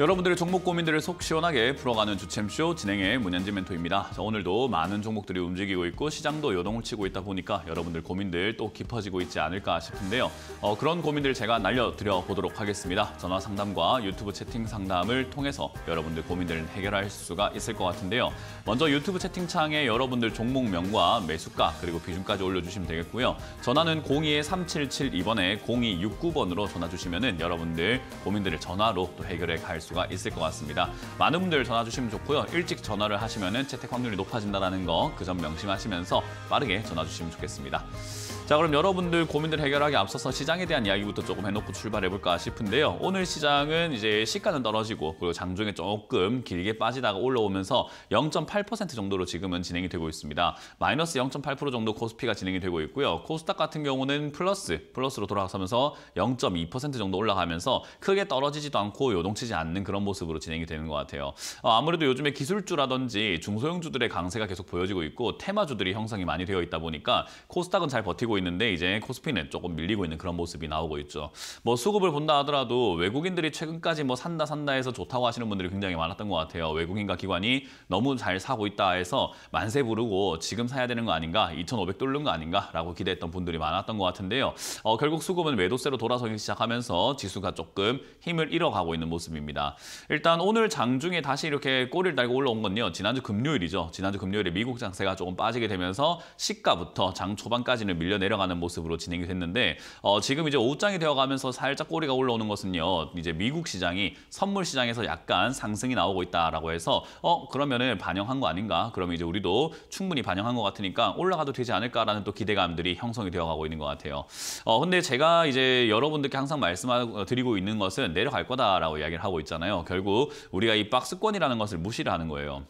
여러분들의 종목 고민들을 속 시원하게 풀어가는 주챔쇼 진행의 문현지 멘토입니다. 자, 오늘도 많은 종목들이 움직이고 있고 시장도 요동을 치고 있다 보니까 여러분들 고민들 또 깊어지고 있지 않을까 싶은데요. 어, 그런 고민들 제가 날려드려 보도록 하겠습니다. 전화 상담과 유튜브 채팅 상담을 통해서 여러분들 고민들을 해결할 수가 있을 것 같은데요. 먼저 유튜브 채팅창에 여러분들 종목명과 매수가 그리고 비중까지 올려주시면 되겠고요. 전화는 02-3772번에 0269번으로 전화 주시면 여러분들 고민들을 전화로 또 해결해 갈수 수가 있을 것 같습니다. 많은 분들 전화 주시면 좋고요. 일찍 전화를 하시면 채택 확률이 높아진다는 거 그 점 명심하시면서 빠르게 전화 주시면 좋겠습니다. 자 그럼 여러분들 고민들 해결하기 앞서서 시장에 대한 이야기부터 조금 해놓고 출발해볼까 싶은데요. 오늘 시장은 이제 시가는 떨어지고 그리고 장중에 조금 길게 빠지다가 올라오면서 0.8% 정도로 지금은 진행이 되고 있습니다. 마이너스 0.8% 정도 코스피가 진행이 되고 있고요. 코스닥 같은 경우는 플러스, 플러스로 돌아서면서 0.2% 정도 올라가면서 크게 떨어지지도 않고 요동치지 않는 그런 모습으로 진행이 되는 것 같아요. 어, 아무래도 요즘에 기술주라든지 중소형주들의 강세가 계속 보여지고 있고 테마주들이 형성이 많이 되어 있다 보니까 코스닥은 잘 버티고 있는데 이제 코스피는 조금 밀리고 있는 그런 모습이 나오고 있죠. 뭐 수급을 본다 하더라도 외국인들이 최근까지 뭐 산다 산다 해서 좋다고 하시는 분들이 굉장히 많았던 것 같아요. 외국인과 기관이 너무 잘 사고 있다 해서 만세 부르고 지금 사야 되는 거 아닌가, 2,500 뚫는 거 아닌가라고 기대했던 분들이 많았던 것 같은데요. 어, 결국 수급은 매도세로 돌아서기 시작하면서 지수가 조금 힘을 잃어가고 있는 모습입니다. 일단 오늘 장중에 다시 이렇게 꼬리를 달고 올라온 건요. 지난주 금요일이죠. 지난주 금요일에 미국 장세가 조금 빠지게 되면서 시가부터 장 초반까지는 밀려내 내려가는 모습으로 진행이 됐는데 어, 지금 이제 오후장이 되어가면서 살짝 꼬리가 올라오는 것은요. 이제 미국 시장이 선물 시장에서 약간 상승이 나오고 있다라고 해서 어 그러면은 반영한 거 아닌가? 그러면 이제 우리도 충분히 반영한 것 같으니까 올라가도 되지 않을까라는 또 기대감들이 형성이 되어가고 있는 것 같아요. 어 근데 제가 이제 여러분들께 항상 말씀드리고 어, 있는 것은 내려갈 거다라고 이야기를 하고 있잖아요. 결국 우리가 이 박스권이라는 것을 무시를 하는 거예요.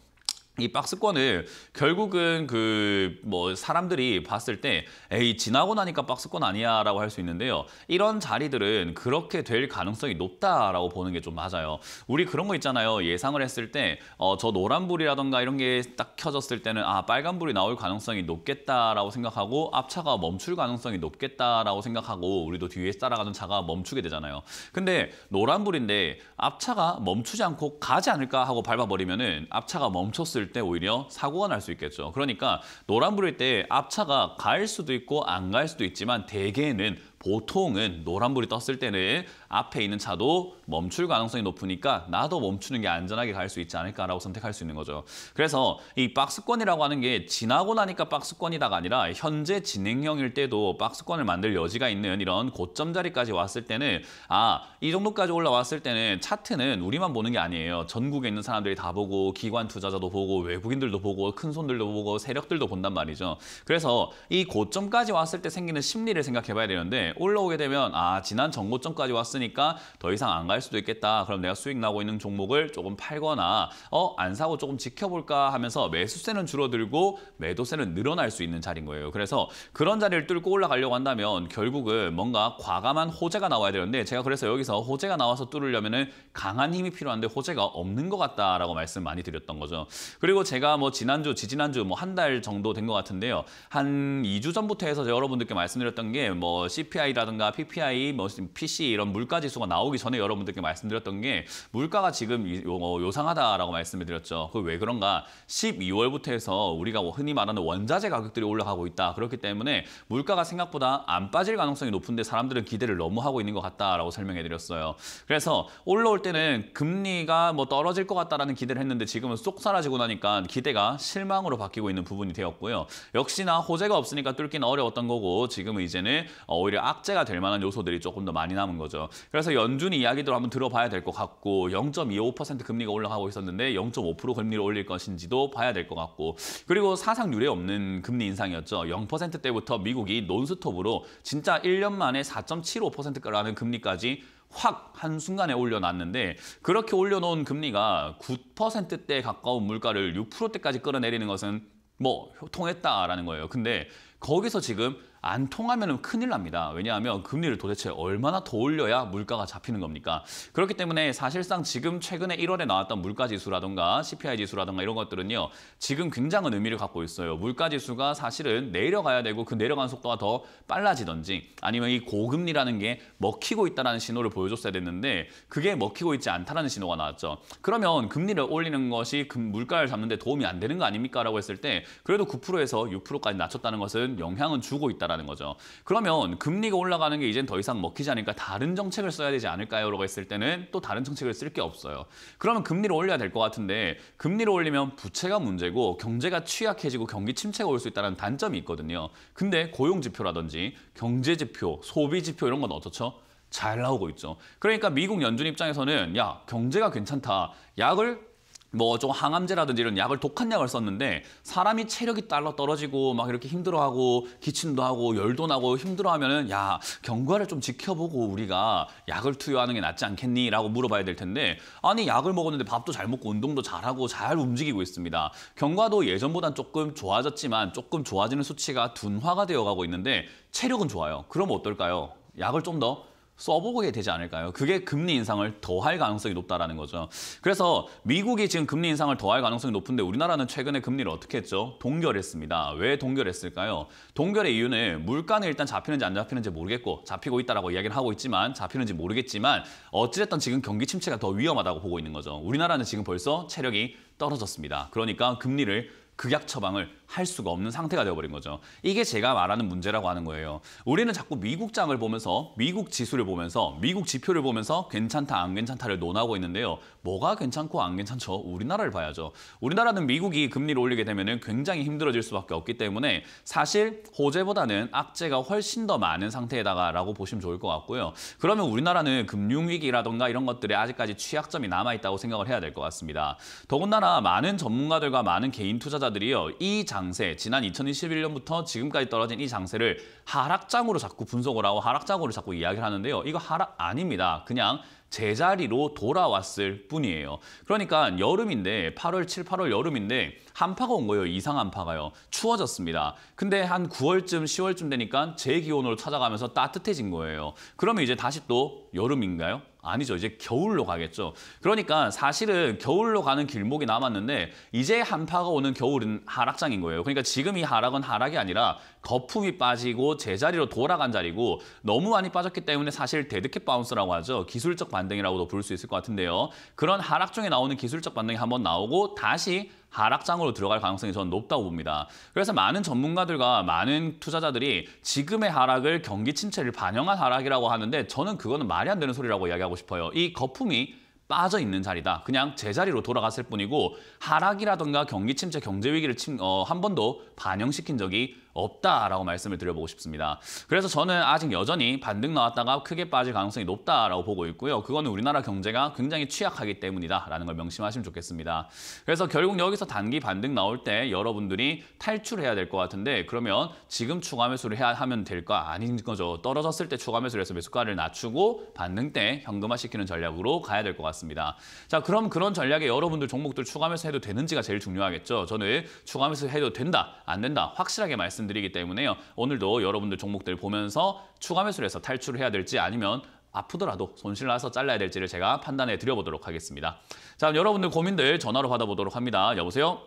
이 박스권을 결국은 그 뭐 사람들이 봤을 때 에이 지나고 나니까 박스권 아니야라고 할 수 있는데요. 이런 자리들은 그렇게 될 가능성이 높다라고 보는 게 좀 맞아요. 우리 그런 거 있잖아요. 예상을 했을 때 어 저 노란불이라던가 이런 게 딱 켜졌을 때는 아 빨간불이 나올 가능성이 높겠다라고 생각하고 앞차가 멈출 가능성이 높겠다라고 생각하고 우리도 뒤에 따라가는 차가 멈추게 되잖아요. 근데 노란불인데 앞차가 멈추지 않고 가지 않을까 하고 밟아버리면은 앞차가 멈췄을 때 오히려 사고가 날 수 있겠죠. 그러니까 노란불일 때 앞차가 갈 수도 있고 안 갈 수도 있지만 대개는 보통은 노란불이 떴을 때는 앞에 있는 차도 멈출 가능성이 높으니까 나도 멈추는 게 안전하게 갈 수 있지 않을까라고 선택할 수 있는 거죠. 그래서 이 박스권이라고 하는 게 지나고 나니까 박스권이다가 아니라 현재 진행형일 때도 박스권을 만들 여지가 있는 이런 고점 자리까지 왔을 때는 아, 이 정도까지 올라왔을 때는 차트는 우리만 보는 게 아니에요. 전국에 있는 사람들이 다 보고 기관 투자자도 보고 외국인들도 보고 큰 손들도 보고 세력들도 본단 말이죠. 그래서 이 고점까지 왔을 때 생기는 심리를 생각해 봐야 되는데 올라오게 되면 아, 지난 전고점까지 왔으니까 더 이상 안갈 날 수도 있겠다. 그럼 내가 수익 나고 있는 종목을 조금 팔거나 어 안 사고 조금 지켜볼까 하면서 매수세는 줄어들고 매도세는 늘어날 수 있는 자리인 거예요. 그래서 그런 자리를 뚫고 올라가려고 한다면 결국은 뭔가 과감한 호재가 나와야 되는데 제가 그래서 여기서 호재가 나와서 뚫으려면 은 강한 힘이 필요한데 호재가 없는 것 같다라고 말씀 많이 드렸던 거죠. 그리고 제가 뭐 지난주, 지지난주 뭐 한 달 정도 된 것 같은데요. 한 2주 전부터 해서 여러분들께 말씀드렸던 게 뭐 CPI라든가 PPI, 뭐 PC 이런 물가지수가 나오기 전에 여러분들 여러분들께 말씀드렸던 게 물가가 지금 요, 어, 상하다라고 말씀을 드렸죠. 그왜 그런가? 12월부터 해서 우리가 뭐 흔히 말하는 원자재 가격들이 올라가고 있다. 그렇기 때문에 물가가 생각보다 안 빠질 가능성이 높은데 사람들은 기대를 너무 하고 있는 것 같다라고 설명해 드렸어요. 그래서 올라올 때는 금리가 뭐 떨어질 것 같다라는 기대를 했는데 지금은 쏙 사라지고 나니까 기대가 실망으로 바뀌고 있는 부분이 되었고요. 역시나 호재가 없으니까 뚫기는 어려웠던 거고 지금은 이제는 어, 오히려 악재가 될 만한 요소들이 조금 더 많이 남은 거죠. 그래서 연준이 이야기도 한번 들어봐야 될 것 같고 0.25% 금리가 올라가고 있었는데 0.5% 금리를 올릴 것인지도 봐야 될 것 같고 그리고 사상 유례 없는 금리 인상이었죠. 0%대부터 미국이 논스톱으로 진짜 1년 만에 4.75%라는 금리까지 확 한순간에 올려놨는데 그렇게 올려놓은 금리가 9%대 가까운 물가를 6%대까지 끌어내리는 것은 뭐 통했다라는 거예요. 근데 거기서 지금 안 통하면 큰일 납니다. 왜냐하면 금리를 도대체 얼마나 더 올려야 물가가 잡히는 겁니까? 그렇기 때문에 사실상 지금 최근에 1월에 나왔던 물가지수라든가 CPI 지수라든가 이런 것들은요. 지금 굉장한 의미를 갖고 있어요. 물가지수가 사실은 내려가야 되고 그 내려간 속도가 더 빨라지든지 아니면 이 고금리라는 게 먹히고 있다는 신호를 보여줬어야 됐는데 그게 먹히고 있지 않다는 신호가 나왔죠. 그러면 금리를 올리는 것이 물가를 잡는 데 도움이 안 되는 거 아닙니까? 라고 했을 때 그래도 9%에서 6%까지 낮췄다는 것은 영향은 주고 있다 있다라는 거죠. 그러면 금리가 올라가는 게 이젠 더 이상 먹히지 않으니까 다른 정책을 써야 되지 않을까요? 라고 했을 때는 또 다른 정책을 쓸 게 없어요. 그러면 금리를 올려야 될 것 같은데 금리를 올리면 부채가 문제고 경제가 취약해지고 경기 침체가 올 수 있다는 단점이 있거든요. 근데 고용지표라든지 경제지표, 소비지표 이런 건 어떻죠? 잘 나오고 있죠. 그러니까 미국 연준 입장에서는 야 경제가 괜찮다. 약을 뭐좀 항암제라든지 이런 약을 독한 약을 썼는데 사람이 체력이 딸러 떨어지고 막 이렇게 힘들어하고 기침도 하고 열도 나고 힘들어하면은 야 경과를 좀 지켜보고 우리가 약을 투여하는 게 낫지 않겠니라고 물어봐야 될 텐데 아니 약을 먹었는데 밥도 잘 먹고 운동도 잘하고 잘 움직이고 있습니다. 경과도 예전보단 조금 좋아졌지만 조금 좋아지는 수치가 둔화가 되어가고 있는데 체력은 좋아요. 그럼 어떨까요? 약을 좀더 써보게 되지 않을까요? 그게 금리 인상을 더 할 가능성이 높다라는 거죠. 그래서 미국이 지금 금리 인상을 더 할 가능성이 높은데 우리나라는 최근에 금리를 어떻게 했죠? 동결했습니다. 왜 동결했을까요? 동결의 이유는 물가는 일단 잡히는지 안 잡히는지 모르겠고 잡히고 있다라고 이야기를 하고 있지만 잡히는지 모르겠지만 어찌됐든 지금 경기 침체가 더 위험하다고 보고 있는 거죠. 우리나라는 지금 벌써 체력이 떨어졌습니다. 그러니까 금리를 극약 처방을 할 수가 없는 상태가 되어버린 거죠. 이게 제가 말하는 문제라고 하는 거예요. 우리는 자꾸 미국 장을 보면서 미국 지수를 보면서 미국 지표를 보면서 괜찮다 안 괜찮다를 논하고 있는데요. 뭐가 괜찮고 안 괜찮죠? 우리나라를 봐야죠. 우리나라는 미국이 금리를 올리게 되면 굉장히 힘들어질 수밖에 없기 때문에 사실 호재보다는 악재가 훨씬 더 많은 상태에다가라고 보시면 좋을 것 같고요. 그러면 우리나라는 금융위기라던가 이런 것들에 아직까지 취약점이 남아있다고 생각을 해야 될 것 같습니다. 더군다나 많은 전문가들과 많은 개인 투자자들이요. 이장 장세, 지난 2021년부터 지금까지 떨어진 이 장세를 하락장으로 자꾸 분석을 하고 하락장으로 자꾸 이야기를 하는데요. 이거 하락 아닙니다. 그냥 제자리로 돌아왔을 뿐이에요. 그러니까 여름인데 8월 7, 8월 여름인데 한파가 온 거예요. 이상 한파가요. 추워졌습니다. 근데 한 9월쯤, 10월쯤 되니까 제 기온으로 찾아가면서 따뜻해진 거예요. 그러면 이제 다시 또 여름인가요? 아니죠. 이제 겨울로 가겠죠. 그러니까 사실은 겨울로 가는 길목이 남았는데 이제 한파가 오는 겨울은 하락장인 거예요. 그러니까 지금 이 하락은 하락이 아니라 거품이 빠지고 제자리로 돌아간 자리고 너무 많이 빠졌기 때문에 사실 데드캣 바운스라고 하죠. 기술적 반등이라고도 볼 수 있을 것 같은데요. 그런 하락 중에 나오는 기술적 반등이 한번 나오고 다시 하락장으로 들어갈 가능성이 저는 높다고 봅니다. 그래서 많은 전문가들과 많은 투자자들이 지금의 하락을 경기 침체를 반영한 하락이라고 하는데 저는 그거는 말이 안 되는 소리라고 이야기하고 싶어요. 이 거품이 빠져 있는 자리다. 그냥 제자리로 돌아갔을 뿐이고 하락이라든가 경기 침체, 경제 위기를 어, 한 번도 반영시킨 적이 없다라고 말씀을 드려보고 싶습니다. 그래서 저는 아직 여전히 반등 나왔다가 크게 빠질 가능성이 높다라고 보고 있고요. 그거는 우리나라 경제가 굉장히 취약하기 때문이다라는 걸 명심하시면 좋겠습니다. 그래서 결국 여기서 단기 반등 나올 때 여러분들이 탈출해야 될 것 같은데 그러면 지금 추가 매수를 해야 하면 될까 아닌 거죠. 떨어졌을 때 추가 매수를 해서 매수가를 낮추고 반등 때 현금화시키는 전략으로 가야 될 것 같습니다. 자 그럼 그런 전략에 여러분들 종목들 추가 매수 해도 되는지가 제일 중요하겠죠. 저는 추가 매수 해도 된다, 안 된다 확실하게 말씀 말씀드리기 때문에요. 오늘도 여러분들 종목들 보면서 추가 매수를 해서 탈출을 해야 될지 아니면 아프더라도 손실 나서 잘라야 될지를 제가 판단해 드려보도록 하겠습니다. 자, 여러분들 고민들 전화로 받아보도록 합니다. 여보세요?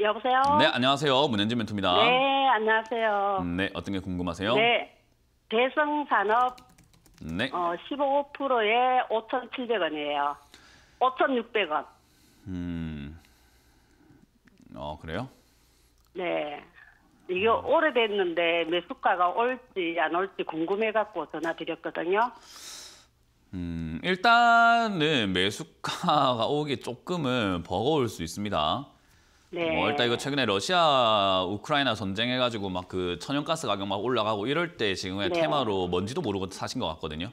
여보세요? 네, 안녕하세요. 문현진 멘토입니다. 네, 안녕하세요. 네, 어떤 게 궁금하세요? 네, 대성산업 네. 어, 15%에 5,700원이에요. 5,600원. 음, 어, 그래요? 네. 이게 오래됐는데 매수가가 올지 안 올지 궁금해갖고 전화드렸거든요. 음, 일단은 매수가가 오기 조금은 버거울 수 있습니다. 네. 뭐 일단 이거 최근에 러시아 우크라이나 전쟁 해가지고 막 그 천연가스 가격 막 올라가고 이럴 때 지금의 네. 테마로 뭔지도 모르고 사신 것 같거든요.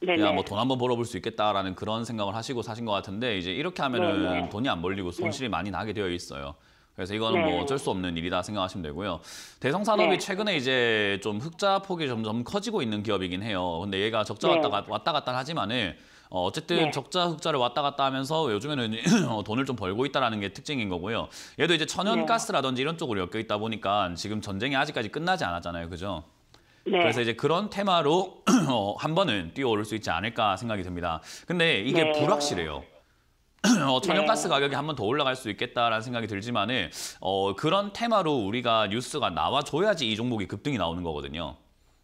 네네. 그냥 뭐돈 한번 벌어볼 수 있겠다라는 그런 생각을 하시고 사신 것 같은데 이제 이렇게 하면은 네네. 돈이 안 벌리고 손실이 네. 많이 나게 되어 있어요. 그래서 이거는 뭐 네. 뭐 어쩔 수 없는 일이다 생각하시면 되고요. 대성 산업이 네. 최근에 이제 좀 흑자 폭이 점점 커지고 있는 기업이긴 해요. 근데 얘가 적자 네. 왔다, 갔다, 왔다 갔다 하지만은 어, 쨌든 네. 적자 흑자를 왔다 갔다 하면서 요즘에는 어, 돈을 좀 벌고 있다는 게 특징인 거고요. 얘도 이제 네. 천연가스라든지 이런 쪽으로 엮여 있다 보니까 지금 전쟁이 아직까지 끝나지 않았잖아요. 그죠? 네. 그래서 이제 그런 테마로 어, 한 번은 뛰어오를 수 있지 않을까 생각이 듭니다. 근데 이게 네. 불확실해요. 어, 천연가스 네. 가격이 한 번 더 올라갈 수 있겠다라는 생각이 들지만 은 어, 그런 테마로 우리가 뉴스가 나와줘야지 이 종목이 급등이 나오는 거거든요.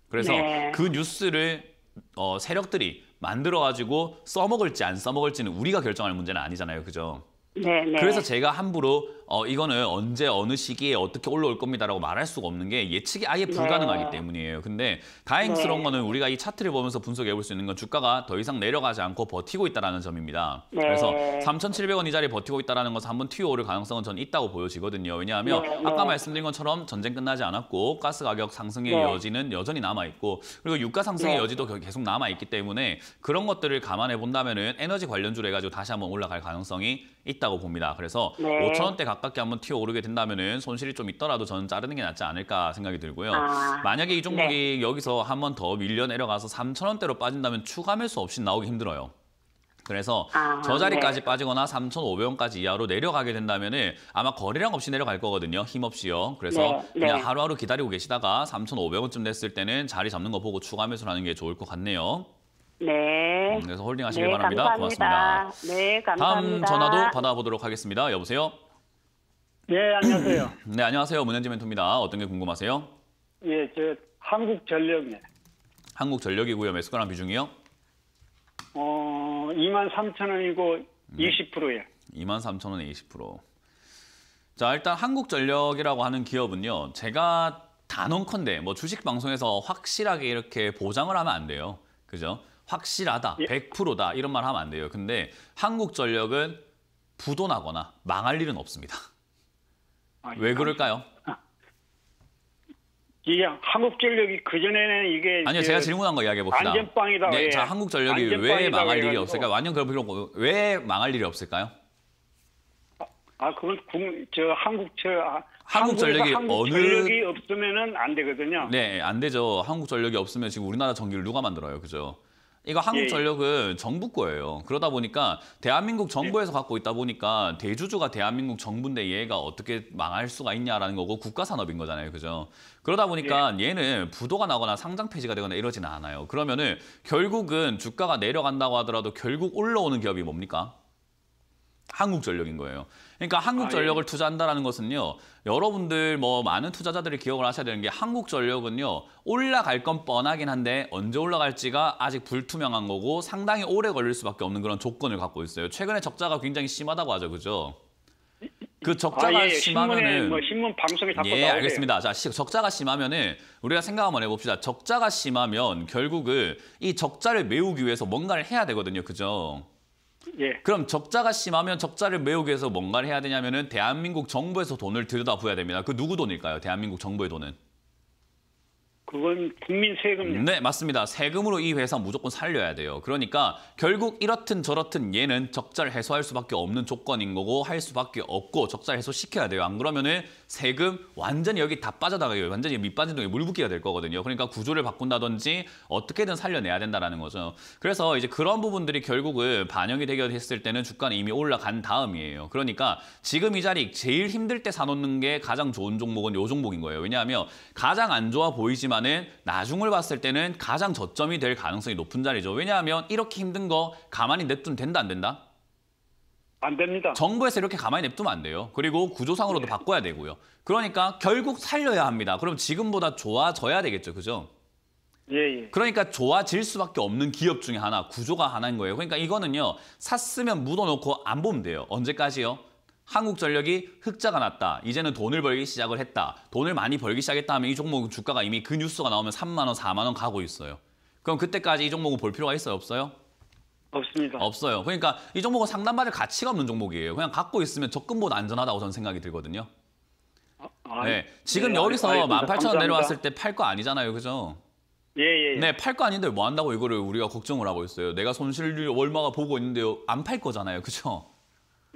그래서 네. 그 뉴스를 어, 세력들이 만들어가지고 써먹을지 안 써먹을지는 우리가 결정할 문제는 아니잖아요. 그죠? 네네. 네. 그래서 제가 함부로 어, 이거는 언제 어느 시기에 어떻게 올라올 겁니다라고 말할 수가 없는 게 예측이 아예 네. 불가능하기 네. 때문이에요. 근데 다행스러운 네. 거는 우리가 이 차트를 보면서 분석해 볼 수 있는 건 주가가 더 이상 내려가지 않고 버티고 있다는 점입니다. 네. 그래서 3,700원 이 자리에 버티고 있다는 것은 한번 튀어 오를 가능성은 전 있다고 보여지거든요. 왜냐하면 네, 아까 말씀드린 것처럼 전쟁 끝나지 않았고 가스 가격 상승의 여지는 여전히 남아있고 그리고 유가 상승의 여지도 계속 남아있기 때문에 그런 것들을 감안해 본다면 에너지 관련주로 해가지고 다시 한번 올라갈 가능성이 있다고 봅니다. 그래서 네. 5천 원대 가깝게 한번 튀어 오르게 된다면은 손실이 좀 있더라도 저는 자르는 게 낫지 않을까 생각이 들고요. 아, 만약에 이 종목이 네. 여기서 한번 더 밀려 내려가서 3천 원대로 빠진다면 추가 매수 없이 나오기 힘들어요. 그래서 아, 저 자리까지 네. 빠지거나 3,500원까지 이하로 내려가게 된다면 은 아마 거래량 없이 내려갈 거거든요. 힘없이요. 그래서 네, 네. 그냥 네. 하루하루 기다리고 계시다가 3,500원쯤 됐을 때는 자리 잡는 거 보고 추가 매수하는 를게 좋을 것 같네요. 네. 그래서 홀딩 하시길 네, 바랍니다. 감사합니다. 고맙습니다. 네, 감사합니다. 다음 전화도 받아보도록 하겠습니다. 여보세요? 네, 안녕하세요. 네, 안녕하세요. 문현지 멘토입니다. 어떤 게 궁금하세요? 예, 저 한국전력이요. 한국전력이고요. 매수가랑 비중이요? 어, 2만 3천 원이고 20%예요. 음. 2만 3천 원에 20%. 자, 일단 한국전력이라고 하는 기업은요. 제가 단언컨대 뭐 주식 방송에서 확실하게 이렇게 보장을 하면 안 돼요. 그죠? 확실하다, 100%다 예. 이런 말 하면 안 돼요. 근데 한국전력은 부도나거나 망할 일은 없습니다. 왜 그럴까요? 아, 이게 한국전력이 그전에는 이게 아니요 제가 그 질문한 거 이야기해 봅시다. 안전빵이다. 네, 예. 자 한국전력이 왜 망할 일이 없을까요? 완전 그런 왜 망할 일이 없을까요? 아, 아 그건 국, 저 한국 저 아, 한국 전력이 어느 전력이 없으면은 안 되거든요. 네, 안 되죠. 한국 전력이 없으면 지금 우리나라 전기를 누가 만들어요, 그죠? 이거 한국전력은 예. 정부 예. 거예요. 그러다 보니까 대한민국 네. 정부에서 예. 갖고 있다 보니까 대주주가 대한민국 정부인데 얘가 어떻게 망할 수가 있냐라는 거고 국가산업인 거잖아요. 그죠? 그러다 보니까 예. 얘는 부도가 나거나 상장 폐지가 되거나 이러지는 않아요. 그러면은 결국은 주가가 내려간다고 하더라도 결국 올라오는 기업이 뭡니까? 한국전력인 거예요. 그러니까 한국전력을 아, 예. 투자한다라는 것은요. 여러분들 뭐 많은 투자자들이 기억을 하셔야 되는 게 한국전력은요. 올라갈 건 뻔하긴 한데 언제 올라갈지가 아직 불투명한 거고 상당히 오래 걸릴 수밖에 없는 그런 조건을 갖고 있어요. 최근에 적자가 굉장히 심하다고 하죠. 그죠? 그 적자가 아, 예, 예. 심하면은 뭐 신문 방송에 자꾸 예 알겠습니다. 자 적자가 심하면은 우리가 생각 한번 해봅시다. 적자가 심하면 결국은 이 적자를 메우기 위해서 뭔가를 해야 되거든요. 그죠? 예. 그럼 적자가 심하면 적자를 메우기 위해서 뭔가를 해야 되냐면은 대한민국 정부에서 돈을 들여다 부어야 됩니다. 그 누구 돈일까요? 대한민국 정부의 돈은? 그건 국민 세금입니다 네, 맞습니다. 세금으로 이 회사 무조건 살려야 돼요. 그러니까 결국 이렇든 저렇든 얘는 적자를 해소할 수밖에 없는 조건인 거고 할 수밖에 없고 적자를 해소시켜야 돼요. 안 그러면은 세금 완전히 여기 다 빠져나가요. 완전히 밑빠진 동에 물붓기가 될 거거든요. 그러니까 구조를 바꾼다든지 어떻게든 살려내야 된다는 거죠. 그래서 이제 그런 부분들이 결국은 반영이 되게 됐을 때는 주가는 이미 올라간 다음이에요. 그러니까 지금 이 자리 제일 힘들 때 사놓는 게 가장 좋은 종목은 요 종목인 거예요. 왜냐하면 가장 안 좋아 보이지만 보다는 나중을 봤을 때는 가장 저점이 될 가능성이 높은 자리죠. 왜냐하면 이렇게 힘든 거 가만히 냅두면 된다 안 된다? 안 됩니다. 정부에서 이렇게 가만히 냅두면 안 돼요. 그리고 구조상으로도 네. 바꿔야 되고요. 그러니까 결국 살려야 합니다. 그럼 지금보다 좋아져야 되겠죠, 그죠? 예, 예. 그러니까 좋아질 수밖에 없는 기업 중에 하나, 구조가 하나인 거예요. 그러니까 이거는요, 샀으면 묻어놓고 안 보면 돼요. 언제까지요? 한국전력이 흑자가 났다. 이제는 돈을 벌기 시작을 했다. 돈을 많이 벌기 시작했다 하면 이 종목 주가가 이미 그 뉴스가 나오면 3만 원, 4만 원 가고 있어요. 그럼 그때까지 이 종목을 볼 필요가 있어요? 없어요? 없습니다. 없어요. 그러니까 이 종목은 상담받을 가치가 없는 종목이에요. 그냥 갖고 있으면 적금보다 안전하다고 저는 생각이 들거든요. 아, 아 네. 지금 네, 여기서 18,000원 내려왔을 때 팔 거 아니잖아요. 그죠? 예, 예, 예. 네, 팔 거 아닌데 뭐 한다고 이거를 우리가 걱정을 하고 있어요. 내가 손실률 얼마가 보고 있는데 안팔 거잖아요. 그죠?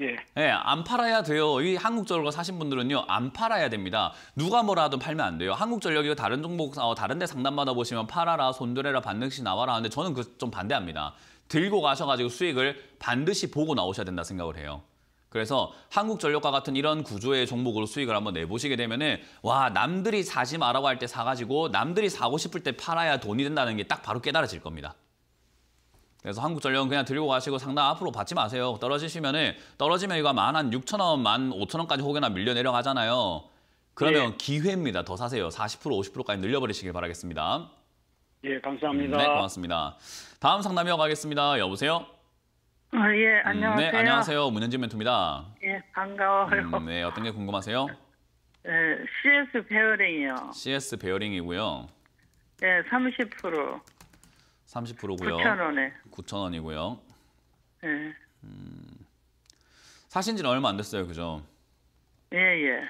예. 예, 안 팔아야 돼요. 이 한국전력을 사신 분들은요, 안 팔아야 됩니다. 누가 뭐라 하든 팔면 안 돼요. 한국전력이 다른 종목, 어, 다른 데 상담받아 보시면 팔아라, 손절해라, 반드시 나와라 하는데 저는 그 좀 반대합니다. 들고 가셔가지고 수익을 반드시 보고 나오셔야 된다 생각을 해요. 그래서 한국전력과 같은 이런 구조의 종목으로 수익을 한번 내보시게 되면은 와 남들이 사지 말라고 할 때 사가지고 남들이 사고 싶을 때 팔아야 돈이 된다는 게 딱 바로 깨달아질 겁니다. 그래서 한국전력은 그냥 들고 가시고 상당 앞으로 받지 마세요. 떨어지시면은 떨어지면 이거 만한 6천 원, 만 5천 원까지 혹여나 밀려 내려가잖아요. 그러면 네. 기회입니다. 더 사세요. 40% 50%까지 늘려버리시길 바라겠습니다. 예, 감사합니다. 음, 네, 고맙습니다. 다음 상담이어 가겠습니다. 여보세요? 어, 예, 안녕하세요. 음, 네, 안녕하세요. 문현진 멘토입니다. 예, 반가워요. 음, 네, 어떤 게 궁금하세요? 예, CS 베어링이요. CS 베어링이고요. 예, 30%. 30%고요. 9,000원에. 9,000원이고요. 예. 음. 사신 지는 얼마 안 됐어요. 그죠? 예, 예.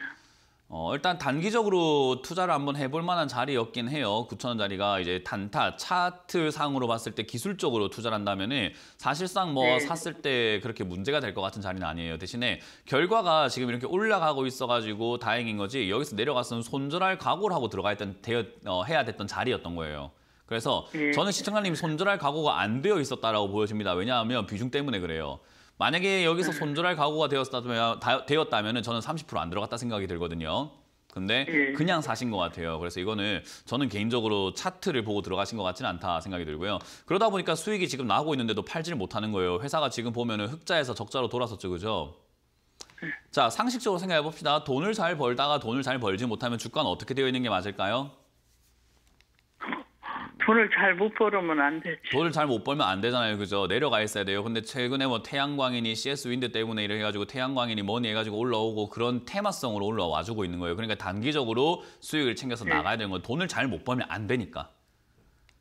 어, 일단 단기적으로 투자를 한번 해볼 만한 자리였긴 해요. 9천원 자리가 이제 단타 차트 상으로 봤을 때 기술적으로 투자를 한다면 사실상 뭐 네. 샀을 때 그렇게 문제가 될 것 같은 자리는 아니에요. 대신에 결과가 지금 이렇게 올라가고 있어가지고 다행인 거지 여기서 내려갔으면 손절할 각오를 하고 들어가야 했 되어, 어, 해야 됐던 자리였던 거예요. 그래서 예. 저는 시청자님이 손절할 각오가 안 되어 있었다라고 보여집니다. 왜냐하면 비중 때문에 그래요. 만약에 여기서 음. 손절할 각오가 되었다면, 되었다면 저는 30%안 들어갔다 생각이 들거든요. 근데 예. 그냥 사신 것 같아요. 그래서 이거는 저는 개인적으로 차트를 보고 들어가신 것 같지는 않다 생각이 들고요. 그러다 보니까 수익이 지금 나고 있는데도 팔지를 못하는 거예요. 회사가 지금 보면 흑자에서 적자로 돌아섰죠, 그죠? 자, 상식적으로 생각해 봅시다. 돈을 잘 벌다가 돈을 잘 벌지 못하면 주가는 어떻게 되어 있는 게 맞을까요? 돈을 잘 못 벌으면 안 되지. 돈을 잘 못 벌면 안 되잖아요. 그죠? 내려가 있어야 돼요. 근데 최근에 뭐 태양광인이 CS 윈드 때문에 이래 가지고 태양광인이 뭐니 해 가지고 올라오고 그런 테마성으로 올라와 주고 있는 거예요. 그러니까 단기적으로 수익을 챙겨서 네. 나가야 되는 건 돈을 잘 못 벌면 안 되니까.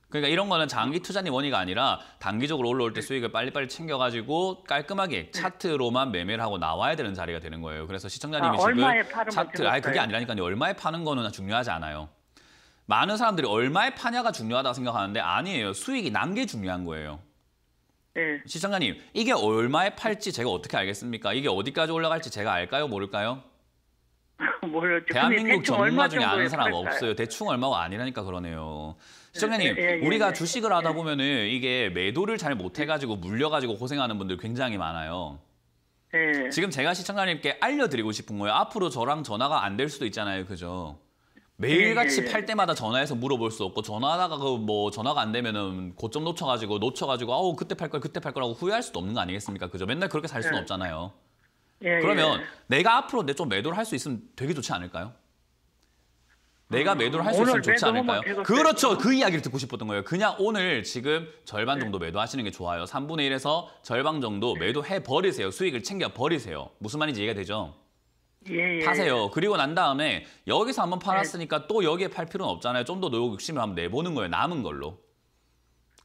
그러니까 이런 거는 장기 투자님 원의가 아니라 단기적으로 올라올 때 수익을 빨리빨리 챙겨가지고 깔끔하게 네. 차트로만 매매를 하고 나와야 되는 자리가 되는 거예요. 그래서 시청자님이 아, 지금 차트, 아니 그게 아니라니까요. 얼마에 파는 거는 중요하지 않아요. 많은 사람들이 얼마에 파냐가 중요하다고 생각하는데 아니에요. 수익이 난 게 중요한 거예요. 네. 시청자님, 이게 얼마에 팔지 제가 어떻게 알겠습니까? 이게 어디까지 올라갈지 제가 알까요? 모를까요? 몰랐죠. 대한민국 전문가 중에 아는 사람 팔까요? 없어요. 대충 얼마가 아니라니까 그러네요. 시청자님, 네, 네, 네 우리가 네. 주식을 네. 하다 보면은 이게 매도를 잘 못해가지고 물려가지고 고생하는 분들 굉장히 많아요. 지금 제가 시청자님께 알려드리고 싶은 거예요. 앞으로 저랑 전화가 안 될 수도 있잖아요. 그죠? 매일같이 예, 예. 팔 때마다 전화해서 물어볼 수 없고 전화하다가 그 뭐 전화가 안 되면은 고점 놓쳐가지고 놓쳐가지고 아우 그때 팔 걸 그때 팔 거라고 후회할 수도 없는 거 아니겠습니까? 그죠? 맨날 그렇게 살 수는 예. 없잖아요. 그러면 내가 앞으로 내 좀 매도를 할 수 있으면 되게 좋지 않을까요? 내가 아, 매도를 할 수 있으면 좋지 않을까요? 그렇죠. 그 이야기를 듣고 싶었던 거예요. 그냥 오늘 지금 절반 정도 매도하시는 게 좋아요. 3분의 1에서 절반 정도 매도해 버리세요. 수익을 챙겨 버리세요. 무슨 말인지 이해가 되죠? 파세요. 예, 예, 예. 그리고 난 다음에 여기서 한번 네. 팔았으니까 또 여기에 팔 필요는 없잖아요. 좀 더 욕심을 한번 내보는 거예요. 남은 걸로.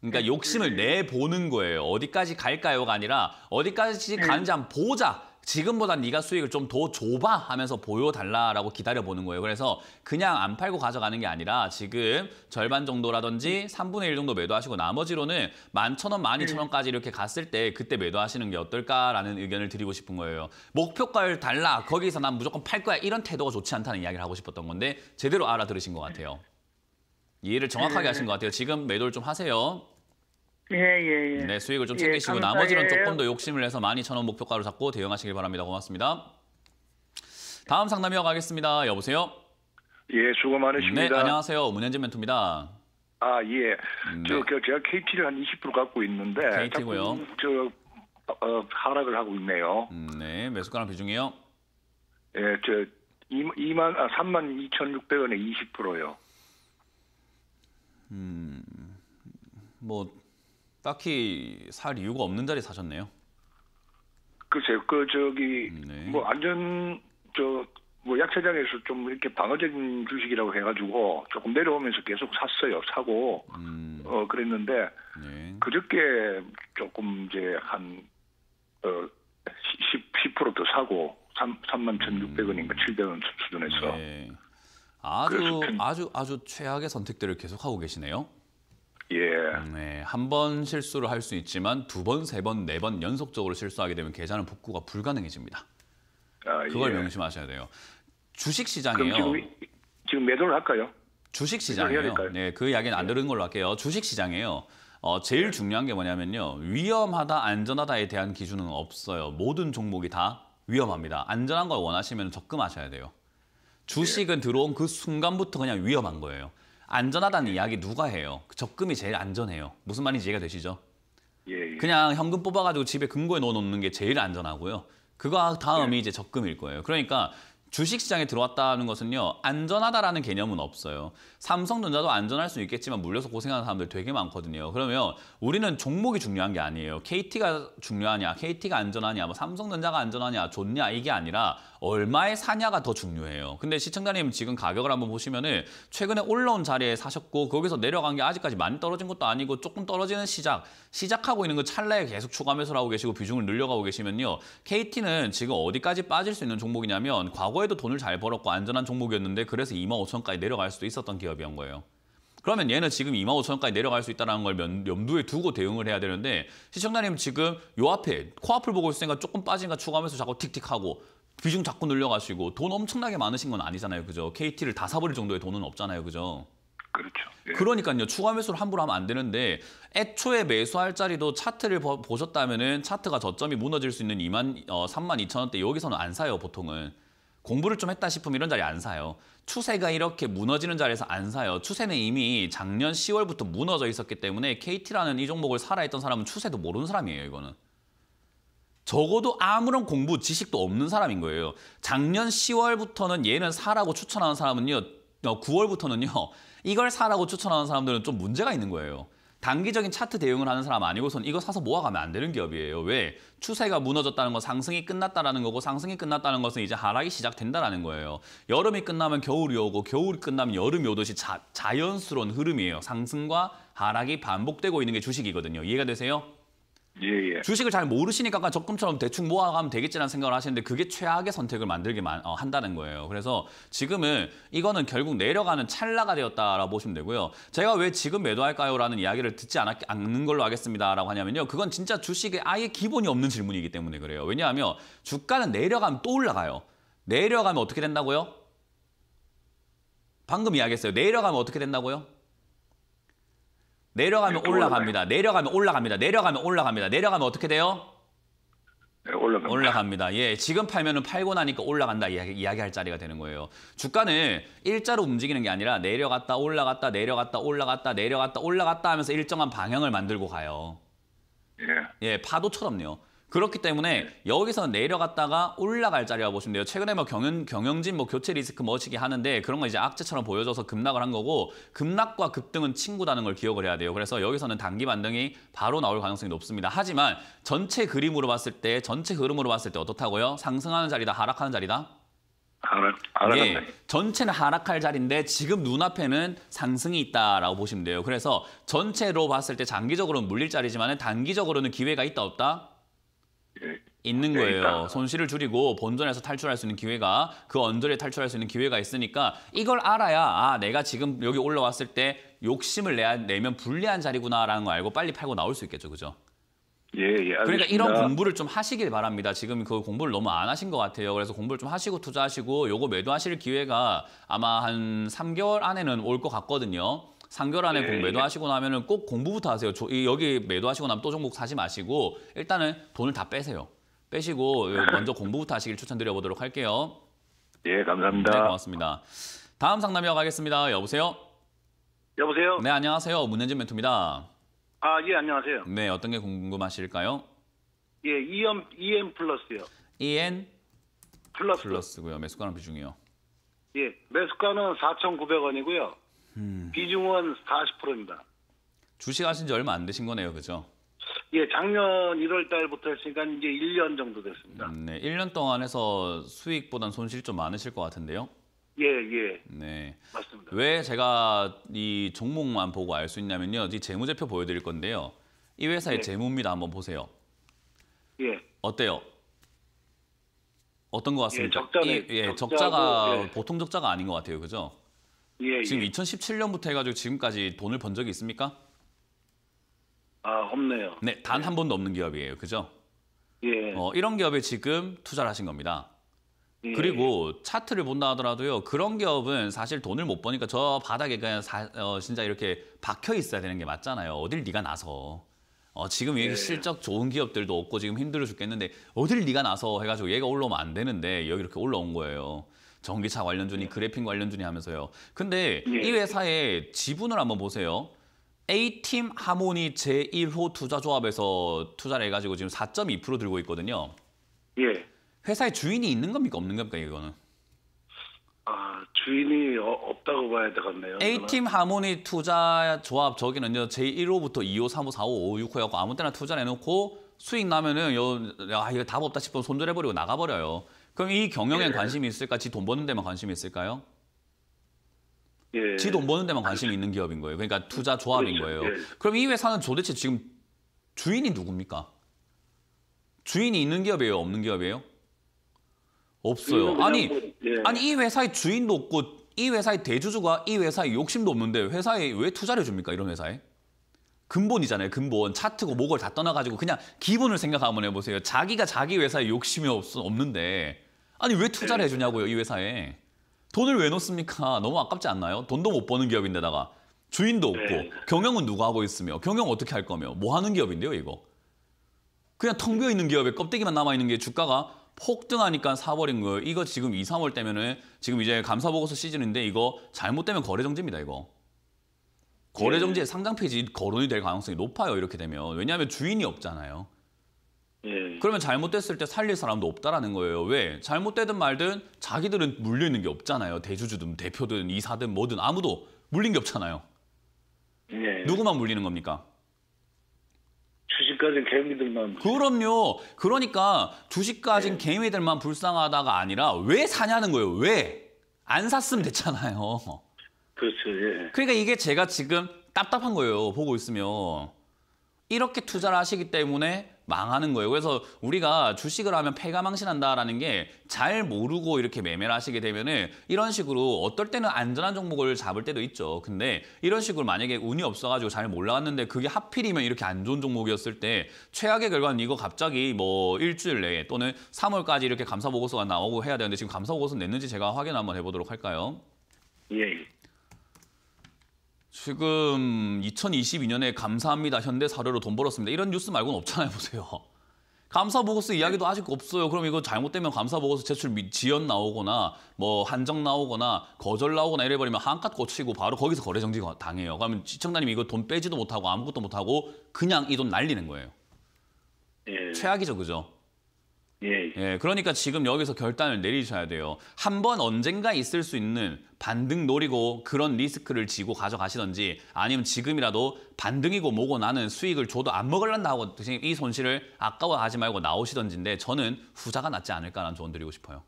그러니까 네. 욕심을 내보는 거예요. 어디까지 갈까요가 아니라 어디까지 네. 가는지 한번 보자. 지금보다 네가 수익을 좀 더 줘봐 하면서 보여달라라고 기다려보는 거예요. 그래서 그냥 안 팔고 가져가는 게 아니라 지금 절반 정도라든지 3분의1 정도 매도하시고 나머지로는 1 1 0 0 0 원, 1 2 0 0 0 원까지 이렇게 갔을 때 그때 매도하시는 게 어떨까라는 의견을 드리고 싶은 거예요. 목표가를 달라, 거기서 난 무조건 팔 거야 이런 태도가 좋지 않다는 이야기를 하고 싶었던 건데 제대로 알아들으신 것 같아요. 이해를 정확하게 네. 하신 것 같아요. 지금 매도를 좀 하세요. 예예예. 예, 예. 네 수익을 좀 예, 챙기시고 예, 나머지는 조금 더 욕심을 내서 12,000원 목표가로 잡고 대응하시길 바랍니다. 고맙습니다. 다음 상담이어 가겠습니다. 여보세요. 예 수고 많으십니다. 네 안녕하세요. 문현진 멘토입니다. 아 예. 음, 네. 저, 그, 제가 KT를 한 20% 갖고 있는데 KT고요. 저 어, 하락을 하고 있네요. 음, 네 매수가랑 비중이요. 예, 저 2, 만 아, 3만 2,600원에 20%요. 음, 뭐 딱히 살 이유가 없는 자리 사셨네요. 글쎄요. 그 저기 음, 네. 뭐 안전 저 뭐 약세장에서 좀 이렇게 방어적인 주식이라고 해가지고 조금 내려오면서 계속 샀어요. 사고 음. 어 그랬는데 네. 그저께 조금 이제 한어 10%, 10%더 사고 3, 만 1,600원인가 700원 수준에서 네. 아주 편... 아주 아주 최악의 선택들을 계속하고 계시네요. 예. 네, 한 번 실수를 할 수 있지만 두 번, 세 번, 네 번 연속적으로 실수하게 되면 계좌는 복구가 불가능해집니다. 아, 그걸 예. 명심하셔야 돼요. 주식 시장이요. 지금, 지금 매도를 할까요? 주식 시장이요. 네, 그 이야기는 안 예. 들은 걸로 할게요. 주식 시장이에요. 어, 제일 예. 중요한 게 뭐냐면요. 위험하다, 안전하다에 대한 기준은 없어요. 모든 종목이 다 위험합니다. 안전한 걸 원하시면 적금하셔야 돼요. 주식은 들어온 그 순간부터 그냥 위험한 거예요. 안전하다는 이야기 누가 해요? 그 적금이 제일 안전해요. 무슨 말인지 이해가 되시죠? 예, 예. 그냥 현금 뽑아가지고 집에 금고에 넣어놓는 게 제일 안전하고요. 그거 다음이 예. 이제 적금일 거예요. 그러니까 주식시장에 들어왔다는 것은요. 안전하다라는 개념은 없어요. 삼성전자도 안전할 수 있겠지만 물려서 고생하는 사람들 되게 많거든요. 그러면 우리는 종목이 중요한 게 아니에요. KT가 중요하냐, KT가 안전하냐, 뭐 삼성전자가 안전하냐, 좋냐 이게 아니라 얼마에 사냐가 더 중요해요. 근데 시청자님 지금 가격을 한번 보시면은 최근에 올라온 자리에 사셨고 거기서 내려간 게 아직까지 많이 떨어진 것도 아니고 조금 떨어지는 시작, 시작하고 있는 거 그 찰나에 계속 추가 매수하고 계시고 비중을 늘려가고 계시면요. KT는 지금 어디까지 빠질 수 있는 종목이냐면 과거에도 돈을 잘 벌었고 안전한 종목이었는데 그래서 2만 5천까지 내려갈 수도 있었던 기업 기업이란 거예요. 그러면 얘는 지금 2 5 0 0 0 원까지 내려갈 수 있다는 걸 염두에 두고 대응을 해야 되는데 시청자님 지금 요 앞에 코앞을 보고 있으니까 조금 빠진 가 추가하면서 자꾸 틱틱하고 비중 자꾸 늘려가시고 돈 엄청나게 많으신 건 아니잖아요. 그죠? KT를 다 사버릴 정도의 돈은 없잖아요. 그죠? 그렇죠. 예. 그러니까요. 추가 매수를 함부로 하면 안 되는데 애초에 매수할 자리도 차트를 보셨다면 차트가 저점이 무너질 수 있는 2만, 어, 3만 2천 원대 여기서는 안 사요, 보통은. 공부를 좀 했다 싶으면 이런 자리 안 사요. 추세가 이렇게 무너지는 자리에서 안 사요. 추세는 이미 작년 10월부터 무너져 있었기 때문에 KT라는 이 종목을 살아있던 사람은 추세도 모르는 사람이에요, 이거는. 적어도 아무런 공부, 지식도 없는 사람인 거예요. 작년 10월부터는 얘는 사라고 추천하는 사람은요, 9월부터는요, 어, 이걸 사라고 추천하는 사람들은 좀 문제가 있는 거예요. 단기적인 차트 대응을 하는 사람 아니고선 이거 사서 모아가면 안 되는 기업이에요. 왜? 추세가 무너졌다는 건 상승이 끝났다라는 거고 상승이 끝났다는 것은 이제 하락이 시작된다라는 거예요. 여름이 끝나면 겨울이 오고 겨울이 끝나면 여름이 오듯이 자, 자연스러운 흐름이에요. 상승과 하락이 반복되고 있는 게 주식이거든요. 이해가 되세요? 예, 예. 주식을 잘 모르시니까 적금처럼 대충 모아가면 되겠지라는 생각을 하시는데 그게 최악의 선택을 만들게 만, 어, 한다는 거예요. 그래서 지금은 이거는 결국 내려가는 찰나가 되었다라고 보시면 되고요. 제가 왜 지금 매도할까요? 라는 이야기를 듣지 않았, 않는 걸로 하겠습니다라고 하냐면요. 그건 진짜 주식에 아예 기본이 없는 질문이기 때문에 그래요. 왜냐하면 주가는 내려가면 또 올라가요. 내려가면 어떻게 된다고요? 방금 이야기했어요. 내려가면 어떻게 된다고요? 내려가면 올라갑니다. 내려가면 올라갑니다. 내려가면 올라갑니다. 내려가면 어떻게 돼요? 네, 올라갑니다. 올라갑니다. 예, 지금 팔면은 팔고 나니까 올라간다 이야기, 할 자리가 되는 거예요. 주가는 일자로 움직이는 게 아니라 내려갔다 올라갔다 내려갔다 올라갔다 내려갔다 올라갔다 하면서 일정한 방향을 만들고 가요. 예. 예, 파도처럼요. 그렇기 때문에 여기서 내려갔다가 올라갈 자리라 고 보시면 돼요. 최근에 뭐 경영, 경영진 뭐 교체 리스크 멋치게 뭐 하는데 그런 거 이제 악재처럼 보여져서 급락을 한 거고 급락과 급등은 친구다는 걸 기억을 해야 돼요. 그래서 여기서는 단기 반등이 바로 나올 가능성이 높습니다. 하지만 전체 그림으로 봤을 때 전체 흐름으로 봤을 때 어떻다고요? 상승하는 자리다 하락하는 자리다? 하락 예, 전체는 하락할 자리인데 지금 눈앞에는 상승이 있다라고 보시면 돼요. 그래서 전체로 봤을 때 장기적으로는 물릴 자리지만 단기적으로는 기회가 있다 없다? 있는 예, 거예요. 손실을 줄이고 본전에서 탈출할 수 있는 기회가 그 언저리에 탈출할 수 있는 기회가 있으니까 이걸 알아야 아 내가 지금 여기 올라왔을 때 욕심을 내야, 내면 불리한 자리구나라는 걸 알고 빨리 팔고 나올 수 있겠죠, 그죠? 예, 예. 알겠습니다. 그러니까 이런 공부를 좀 하시길 바랍니다. 지금 그 공부를 너무 안 하신 것 같아요. 그래서 공부를 좀 하시고 투자하시고 요거 매도하실 기회가 아마 한 삼개월 안에는 올 것 같거든요. 상결안에 네. 예, 매도하시고 예. 나면은 꼭 공부부터 하세요. 저, 여기 매도하시고 나면 또 종목 사지 마시고 일단은 돈을 다 빼세요. 빼시고 먼저 공부부터 하시길 추천드려 보도록 할게요. 예, 감사합니다. 네, 고맙습니다. 다음 상담이어 가겠습니다. 여보세요? 여보세요? 네, 안녕하세요. 문현진 멘토입니다. 아, 예, 안녕하세요. 네, 어떤 게 궁금하실까요? 예, EM, EM 플러스요. EN 플러스. 플러스고요. 매수가랑 비중이요. 예, 매수가는 4,900원이고요. 음. 비중은 40%입니다. 주식하신 지 얼마 안 되신 거네요, 그죠? 예, 작년 1월 달부터 했으니까 이제 1년 정도 됐습니다. 음, 네, 1년 동안 해서 수익보단 손실좀 많으실 것 같은데요? 예, 예. 네. 맞습니다. 왜 제가 이 종목만 보고 알 수 있냐면요. 이 재무제표 보여드릴 건데요. 이 회사의 예. 재무입니다. 한번 보세요. 예. 어때요? 어떤 것 예, 같습니까? 예, 적자네. 이, 예 적자고, 적자가 예. 보통 적자가 아닌 것 같아요. 그죠? 예, 예, 지금 예. 2017년부터 해가지고 지금까지 돈을 번 적이 있습니까? 아 없네요. 네, 단한 예. 번도 없는 기업이에요, 그죠? 예. 어, 이런 기업에 지금 투자를 하신 겁니다. 예. 그리고 예. 차트를 본다 하더라도요, 그런 기업은 사실 돈을 못 버니까 저 바닥에 그냥 사, 어, 진짜 이렇게 박혀 있어야 되는 게 맞잖아요. 어딜 네가 나서. 어, 지금 얘기 예. 실적 좋은 기업들도 없고 지금 힘들어 죽겠는데 어딜 네가 나서 해가지고 얘가 올라오면 안 되는데 여기 이렇게 올라온 거예요. 전기차 관련주니 네. 그래핀 관련주니 하면서요. 근데 네. 이 회사의 지분을 한번 보세요. A팀 하모니 제1호 투자조합에서 투자를 해가지고 지금 4.2% 들고 있거든요. 예. 회사에 주인이 있는 겁니까 없는 겁니까 이거는? 아 주인이 어, 없다고 봐야 되겠네요. A팀 하모니 투자 조합 저기는요 제1호부터 2호, 3호, 4호, 5호, 6호하고 아무 때나 투자해놓고 를 수익 나면은 요, 야 이거 답 없다 싶으면 손절해버리고 나가버려요. 그럼 이 경영에 예. 관심이 있을까? 지 돈 버는 데만 관심이 있을까요? 예. 지돈 버는 데만 관심이 있는 기업인 거예요. 그러니까 투자 그렇죠. 조합인 거예요. 예. 그럼 이 회사는 도대체 지금 주인이 누굽니까? 주인이 있는 기업이에요? 없는 기업이에요? 없어요. 아니, 뭐, 예. 아니 이 회사의 주인도 없고 이 회사의 대주주가 이 회사의 욕심도 없는데 회사에 왜 투자를 줍니까? 이런 회사에? 근본이잖아요. 근본. 차트고 목을 다 떠나가지고 그냥 기본을 생각 한번 해보세요. 자기가 자기 회사에 욕심이 없, 없는데 아니 왜 투자를 해주냐고요 이 회사에 돈을 왜 넣습니까? 너무 아깝지 않나요? 돈도 못 버는 기업인데다가 주인도 없고 네. 경영은 누가 하고 있으며 경영 어떻게 할 거며 뭐 하는 기업인데요 이거 그냥 텅 비어 있는 기업에 껍데기만 남아 있는 게 주가가 폭등하니까 사버린 거예요. 이거 지금 2, 3월 때면은 지금 이제 감사보고서 시즌인데 이거 잘못되면 거래정지입니다 이거. 거래정지에 네. 상장 페이지 거론이 될 가능성이 높아요 이렇게 되면 왜냐하면 주인이 없잖아요. 예. 그러면 잘못됐을 때 살릴 사람도 없다라는 거예요. 왜? 잘못되든 말든 자기들은 물려있는 게 없잖아요. 대주주든 대표든 이사든 뭐든 아무도 물린 게 없잖아요. 예. 누구만 물리는 겁니까? 주식 가진 개미들만. 그럼요. 그러니까 주식 가진 예. 개미들만 불쌍하다가 아니라 왜 사냐는 거예요. 왜? 안 샀으면 됐잖아요. 그렇죠. 예. 그러니까 이게 제가 지금 답답한 거예요. 보고 있으면. 이렇게 투자를 하시기 때문에 망하는 거예요. 그래서 우리가 주식을 하면 패가 망신한다라는 게 잘 모르고 이렇게 매매를 하시게 되면은 이런 식으로 어떨 때는 안전한 종목을 잡을 때도 있죠. 근데 이런 식으로 만약에 운이 없어가지고 잘몰라왔는데 그게 하필이면 이렇게 안 좋은 종목이었을 때 최악의 결과는 이거 갑자기 뭐 일주일 내에 또는 3월까지 이렇게 감사 보고서가 나오고 해야 되는데 지금 감사 보고서 냈는지 제가 확인 한번 해보도록 할까요? 예. 예. 지금 2022년에 감사합니다 현대 사료로 돈 벌었습니다. 이런 뉴스 말고는 없잖아요, 보세요. 감사 보고서 이야기도 아직 없어요. 그럼 이거 잘못되면 감사 보고서 제출 지연 나오거나 뭐 한정 나오거나 거절 나오거나 이래 버리면 한칸 고치고 바로 거기서 거래 정지 당해요. 그러면 시청자님 이거 돈 빼지도 못하고 아무것도 못하고 그냥 이 돈 날리는 거예요. 예. 최악이죠, 그죠? 예, 예. 그러니까 지금 여기서 결단을 내리셔야 돼요. 한 번 언젠가 있을 수 있는 반등 노리고 그런 리스크를 지고 가져가시던지 아니면 지금이라도 반등이고 뭐고 나는 수익을 줘도 안 먹을란다 하고 이 손실을 아까워하지 말고 나오시던지인데 저는 후자가 낫지 않을까라는 조언 드리고 싶어요.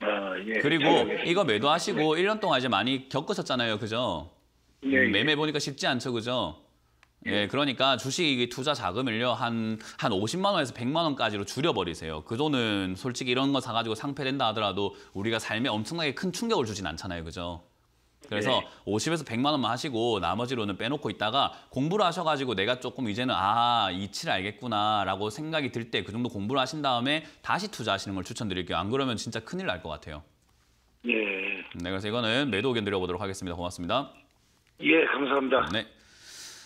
아, 예. 그리고 예, 예. 이거 매도하시고 일 년 동안 이제 많이 겪으셨잖아요. 그죠? 예, 매매 보니까 쉽지 않죠. 그죠? 예, 그러니까 주식 투자 자금을요 한 한 50만 원에서 100만 원까지로 줄여버리세요. 그 돈은 솔직히 이런 거 사가지고 상패된다 하더라도 우리가 삶에 엄청나게 큰 충격을 주진 않잖아요, 그죠? 그래서 네. 예. 50에서 100만 원만 하시고 나머지로는 빼놓고 있다가 공부를 하셔가지고 내가 조금 이제는 아 이치를 알겠구나라고 생각이 들 때 그 정도 공부를 하신 다음에 다시 투자하시는 걸 추천드릴게요. 안 그러면 진짜 큰일 날 것 같아요. 네. 네, 그래서 이거는 매도 의견 드려보도록 하겠습니다. 고맙습니다. 예, 감사합니다. 네.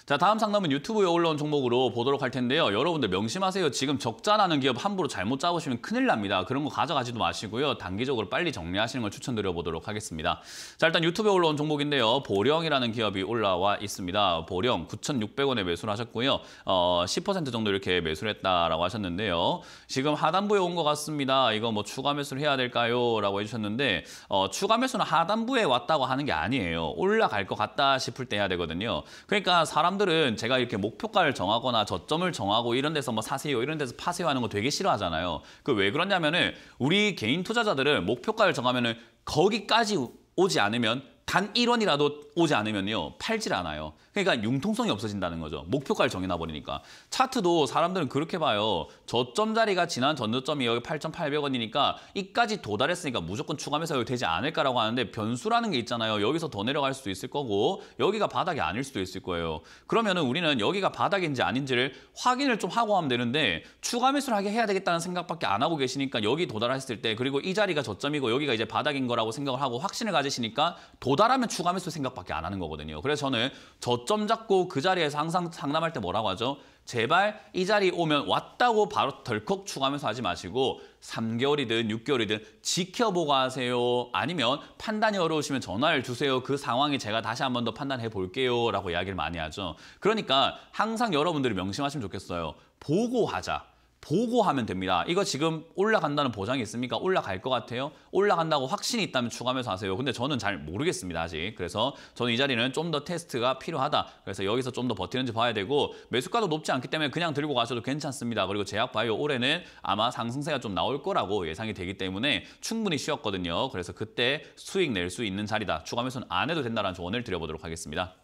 자 다음 상담은 유튜브에 올라온 종목으로 보도록 할 텐데요. 여러분들 명심하세요. 지금 적자라는 기업 함부로 잘못 잡으시면 큰일 납니다. 그런 거 가져가지도 마시고요. 단기적으로 빨리 정리하시는 걸 추천드려 보도록 하겠습니다. 자 일단 유튜브에 올라온 종목인데요. 보령이라는 기업이 올라와 있습니다. 보령 9,600원에 매수를 하셨고요. 어, 10% 정도 이렇게 매수를 했다라고 하셨는데요. 지금 하단부에 온 것 같습니다. 이거 뭐 추가 매수를 해야 될까요? 라고 해주셨는데 어, 추가 매수는 하단부에 왔다고 하는 게 아니에요. 올라갈 것 같다 싶을 때 해야 되거든요. 그러니까 사람 사람들은 제가 이렇게 목표가를 정하거나 저점을 정하고 이런 데서 뭐 사세요, 이런 데서 파세요 하는 거 되게 싫어하잖아요. 그 왜 그러냐면은 우리 개인 투자자들은 목표가를 정하면은 거기까지 오지 않으면 단 1원이라도 오지 않으면요. 팔질 않아요. 그러니까 융통성이 없어진다는 거죠. 목표가를 정해놔버리니까. 차트도 사람들은 그렇게 봐요. 저점 자리가 지난 전저점이 여기 8,800원이니까 이까지 도달했으니까 무조건 추가 매수가 되지 않을까라고 하는데 변수라는 게 있잖아요. 여기서 더 내려갈 수도 있을 거고 여기가 바닥이 아닐 수도 있을 거예요. 그러면 은 우리는 여기가 바닥인지 아닌지를 확인을 좀 하고 하면 되는데 추가 매수를 하게 해야 되겠다는 생각밖에 안 하고 계시니까 여기 도달했을 때 그리고 이 자리가 저점이고 여기가 이제 바닥인 거라고 생각을 하고 확신을 가지시니까 도달하면 추가 매수 생각밖에 안 하는 거거든요. 그래서 저는 저 초점 잡고 그 자리에서 항상 상담할 때 뭐라고 하죠? 제발 이 자리 오면 왔다고 바로 덜컥 추가하면서 하지 마시고 3개월이든 6개월이든 지켜보고 하세요. 아니면 판단이 어려우시면 전화를 주세요. 그 상황이 제가 다시 한 번 더 판단해 볼게요. 라고 이야기를 많이 하죠. 그러니까 항상 여러분들이 명심하시면 좋겠어요. 보고 하자. 보고 하면 됩니다. 이거 지금 올라간다는 보장이 있습니까? 올라갈 것 같아요? 올라간다고 확신이 있다면 추가하면서 하세요. 근데 저는 잘 모르겠습니다, 아직. 그래서 저는 이 자리는 좀 더 테스트가 필요하다. 그래서 여기서 좀 더 버티는지 봐야 되고 매수가도 높지 않기 때문에 그냥 들고 가셔도 괜찮습니다. 그리고 제약바이오 올해는 아마 상승세가 좀 나올 거라고 예상이 되기 때문에 충분히 쉬었거든요. 그래서 그때 수익 낼 수 있는 자리다. 추가하면서는 안 해도 된다는 조언을 드려보도록 하겠습니다.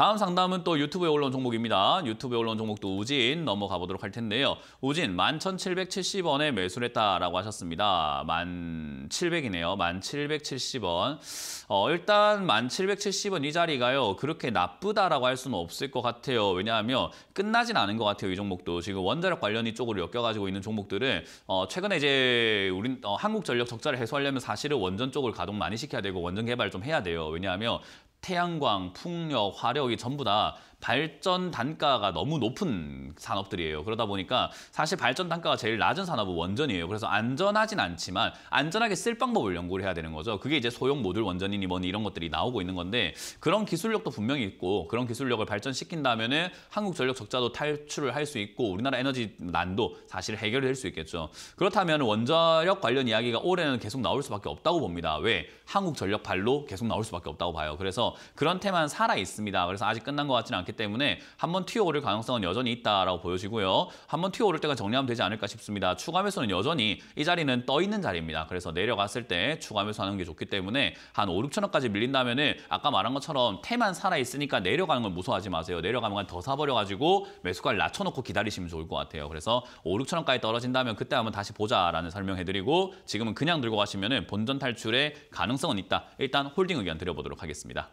다음 상담은 또 유튜브에 올라온 종목입니다. 유튜브에 올라온 종목도 우진 넘어가 보도록 할 텐데요. 우진 11,770원에 매수를 했다라고 하셨습니다. 1,700이네요. 1,770원. 어, 일단 1,770원 이 자리가요. 그렇게 나쁘다라고 할 수는 없을 것 같아요. 왜냐하면 끝나진 않은 것 같아요. 이 종목도. 지금 원자력 관련이 쪽으로 엮여가지고 있는 종목들은 어, 최근에 이제 우리 어, 한국전력 적자를 해소하려면 사실은 원전 쪽을 가동 많이 시켜야 되고 원전 개발 좀 해야 돼요. 왜냐하면 태양광, 풍력, 화력이 전부 다 발전 단가가 너무 높은 산업들이에요. 그러다 보니까 사실 발전 단가가 제일 낮은 산업은 원전이에요. 그래서 안전하진 않지만 안전하게 쓸 방법을 연구를 해야 되는 거죠. 그게 이제 소형 모듈 원전이니 뭐니 이런 것들이 나오고 있는 건데 그런 기술력도 분명히 있고 그런 기술력을 발전시킨다면 은 한국 전력 적자도 탈출을 할 수 있고 우리나라 에너지 난도 사실 해결될 수 있겠죠. 그렇다면 원자력 관련 이야기가 올해는 계속 나올 수밖에 없다고 봅니다. 왜? 한국 전력 발로 계속 나올 수밖에 없다고 봐요. 그래서 그런 테만 살아 있습니다. 그래서 아직 끝난 것 같지는 않게 않기 때문에 한번 튀어오를 가능성은 여전히 있다라고 보여지고요. 한번 튀어오를 때가 정리하면 되지 않을까 싶습니다. 추가 매수는 여전히 이 자리는 떠 있는 자리입니다. 그래서 내려갔을 때 추가 매수하는 게 좋기 때문에 한 5, 6천 원까지 밀린다면 은 아까 말한 것처럼 테만 살아있으니까 내려가는 걸 무서워하지 마세요. 내려가면 더 사버려가지고 매수가를 낮춰놓고 기다리시면 좋을 것 같아요. 그래서 5, 6천 원까지 떨어진다면 그때 한번 다시 보자라는 설명해드리고 지금은 그냥 들고 가시면 본전 탈출의 가능성은 있다. 일단 홀딩 의견 드려보도록 하겠습니다.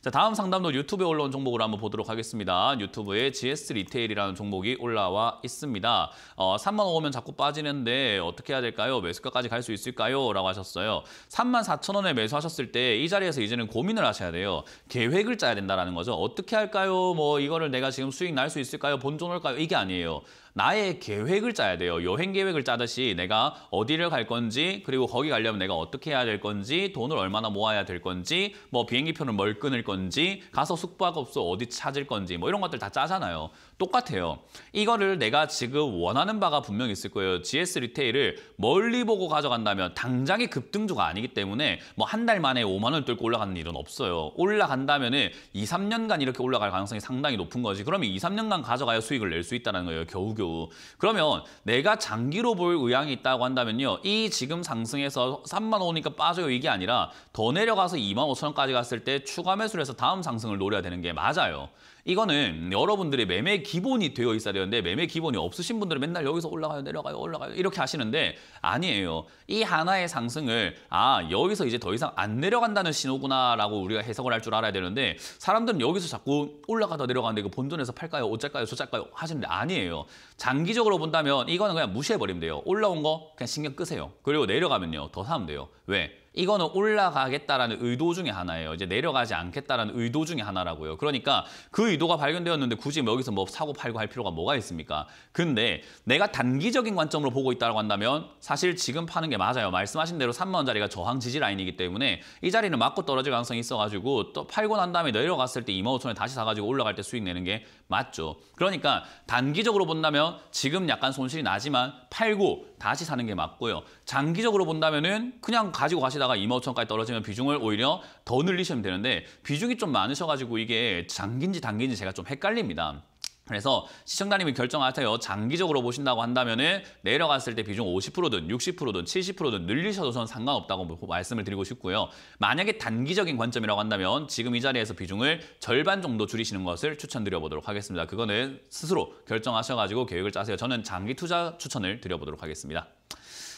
자, 다음 상담도 유튜브에 올라온 종목으로 한번 보도록 하겠습니다. 유튜브에 GS 리테일이라는 종목이 올라와 있습니다. 어, 3만 5면 자꾸 빠지는데 어떻게 해야 될까요? 매수가까지 갈 수 있을까요? 라고 하셨어요. 3만 4천 원에 매수하셨을 때 이 자리에서 이제는 고민을 하셔야 돼요. 계획을 짜야 된다는 거죠. 어떻게 할까요? 뭐 이거를 내가 지금 수익 날 수 있을까요? 본전 올까요? 이게 아니에요. 나의 계획을 짜야 돼요. 여행 계획을 짜듯이 내가 어디를 갈 건지 그리고 거기 가려면 내가 어떻게 해야 될 건지 돈을 얼마나 모아야 될 건지 뭐 비행기표는 뭘 끊을 건지 가서 숙박업소 어디 찾을 건지 뭐 이런 것들 다 짜잖아요. 똑같아요. 이거를 내가 지금 원하는 바가 분명히 있을 거예요. GS 리테일을 멀리 보고 가져간다면 당장의 급등주가 아니기 때문에 뭐 한 달 만에 5만 원을 뚫고 올라가는 일은 없어요. 올라간다면 은 2, 3년간 이렇게 올라갈 가능성이 상당히 높은 거지. 그러면 2, 3년간 가져가야 수익을 낼 수 있다는 거예요. 겨우겨우. 그러면 내가 장기로 볼 의향이 있다고 한다면요. 이 지금 상승해서 3만 오니까 빠져요. 이게 아니라 더 내려가서 2만 5천 원까지 갔을 때 추가 매수를 해서 다음 상승을 노려야 되는 게 맞아요. 이거는 여러분들의 매매 기본이 되어 있어야 되는데 매매 기본이 없으신 분들은 맨날 여기서 올라가요 내려가요 올라가요 이렇게 하시는데 아니에요. 이 하나의 상승을 아 여기서 이제 더 이상 안 내려간다는 신호구나라고 우리가 해석을 할 줄 알아야 되는데 사람들은 여기서 자꾸 올라가다 내려가는데 그 본전에서 팔까요 어쩔까요 저짤까요 하시는데 아니에요. 장기적으로 본다면 이거는 그냥 무시해버리면 돼요. 올라온 거 그냥 신경 끄세요. 그리고 내려가면요 더 사면 돼요. 왜? 이거는 올라가겠다라는 의도 중에 하나예요. 이제 내려가지 않겠다라는 의도 중에 하나라고요. 그러니까 그 의도가 발견되었는데 굳이 뭐 여기서 뭐 사고 팔고 할 필요가 뭐가 있습니까? 근데 내가 단기적인 관점으로 보고 있다고 한다면 사실 지금 파는 게 맞아요. 말씀하신 대로 3만 원짜리가 저항 지지 라인이기 때문에 이 자리는 맞고 떨어질 가능성이 있어가지고 또 팔고 난 다음에 내려갔을 때 2만 5천 원에 다시 사가지고 올라갈 때 수익 내는 게 맞죠. 그러니까 단기적으로 본다면 지금 약간 손실이 나지만 팔고 다시 사는 게 맞고요. 장기적으로 본다면은 그냥 가지고 가시다가 하다가 2만 5천까지 떨어지면 비중을 오히려 더 늘리시면 되는데 비중이 좀 많으셔가지고 이게 장기인지 단기인지 제가 좀 헷갈립니다. 그래서 시청자님이 결정하세요. 장기적으로 보신다고 한다면 은 내려갔을 때 비중 50%든 60%든 70%든 늘리셔도 저는 상관없다고 뭐 말씀을 드리고 싶고요. 만약에 단기적인 관점이라고 한다면 지금 이 자리에서 비중을 절반 정도 줄이시는 것을 추천드려보도록 하겠습니다. 그거는 스스로 결정하셔가지고 계획을 짜세요. 저는 장기 투자 추천을 드려보도록 하겠습니다.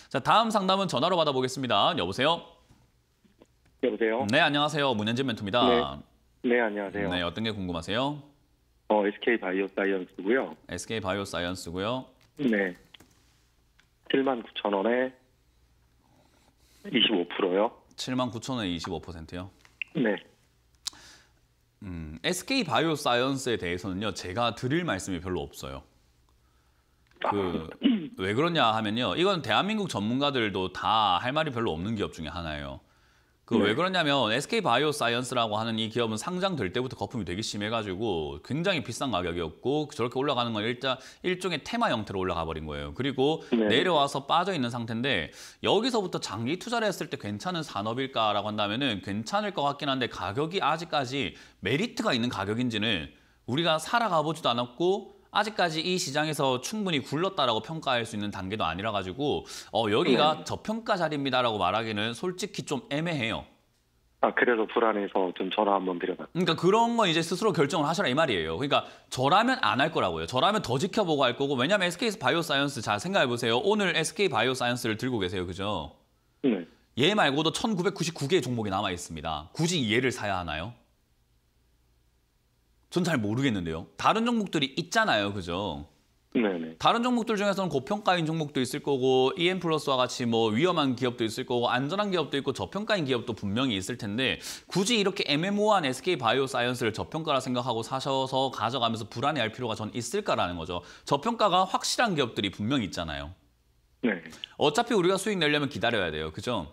자 다음 상담은 전화로 받아보겠습니다. 여보세요? 여보세요. 네, 안녕하세요. 문현진 멘토입니다. 네, 네 안녕하세요. 네, 어떤 게 궁금하세요? 어, SK 바이오 사이언스고요. SK 바이오 사이언스고요. 네. 7만 9천 원에 25%요. 7만 9천 원에 25%요? 네. 음, SK 바이오 사이언스에 대해서는요. 제가 드릴 말씀이 별로 없어요. 그왜 아. 그러냐 하면요. 이건 대한민국 전문가들도 다 할 말이 별로 없는 기업 중에 하나예요. 그왜 네. 그러냐면 SK 바이오사이언스라고 하는 이 기업은 상장될 때부터 거품이 되게 심해가지고 굉장히 비싼 가격이었고 저렇게 올라가는 건 일단 일종의 테마 형태로 올라가 버린 거예요. 그리고 네. 내려와서 빠져 있는 상태인데 여기서부터 장기 투자를 했을 때 괜찮은 산업일까라고 한다면은 괜찮을 것 같긴 한데 가격이 아직까지 메리트가 있는 가격인지는 우리가 살아가보지도 않았고 아직까지 이 시장에서 충분히 굴렀다라고 평가할 수 있는 단계도 아니라 가지고 어, 여기가 네. 저평가 자리입니다라고 말하기는 솔직히 좀 애매해요. 아 그래서 불안해서 좀 전화 한번 드려봐. 그러니까 그런 건 이제 스스로 결정을 하셔라 이 말이에요. 그러니까 저라면 안 할 거라고요. 저라면 더 지켜보고 할 거고 왜냐하면 SK 바이오사이언스 잘 생각해 보세요. 오늘 SK 바이오사이언스를 들고 계세요, 그죠? 네. 얘 말고도 1,999개의 종목이 남아 있습니다. 굳이 얘를 사야 하나요? 전잘 모르겠는데요. 다른 종목들이 있잖아요, 그죠? 네네. 다른 종목들 중에서는 고평가인 종목도 있을 거고 EM 플러스와 같이 뭐 위험한 기업도 있을 거고 안전한 기업도 있고 저평가인 기업도 분명히 있을 텐데 굳이 이렇게 애매모호한 SK 바이오사이언스를 저평가라 생각하고 사셔서 가져가면서 불안해할 필요가 전 있을까라는 거죠. 저평가가 확실한 기업들이 분명히 있잖아요. 네. 어차피 우리가 수익 내려면 기다려야 돼요. 그죠?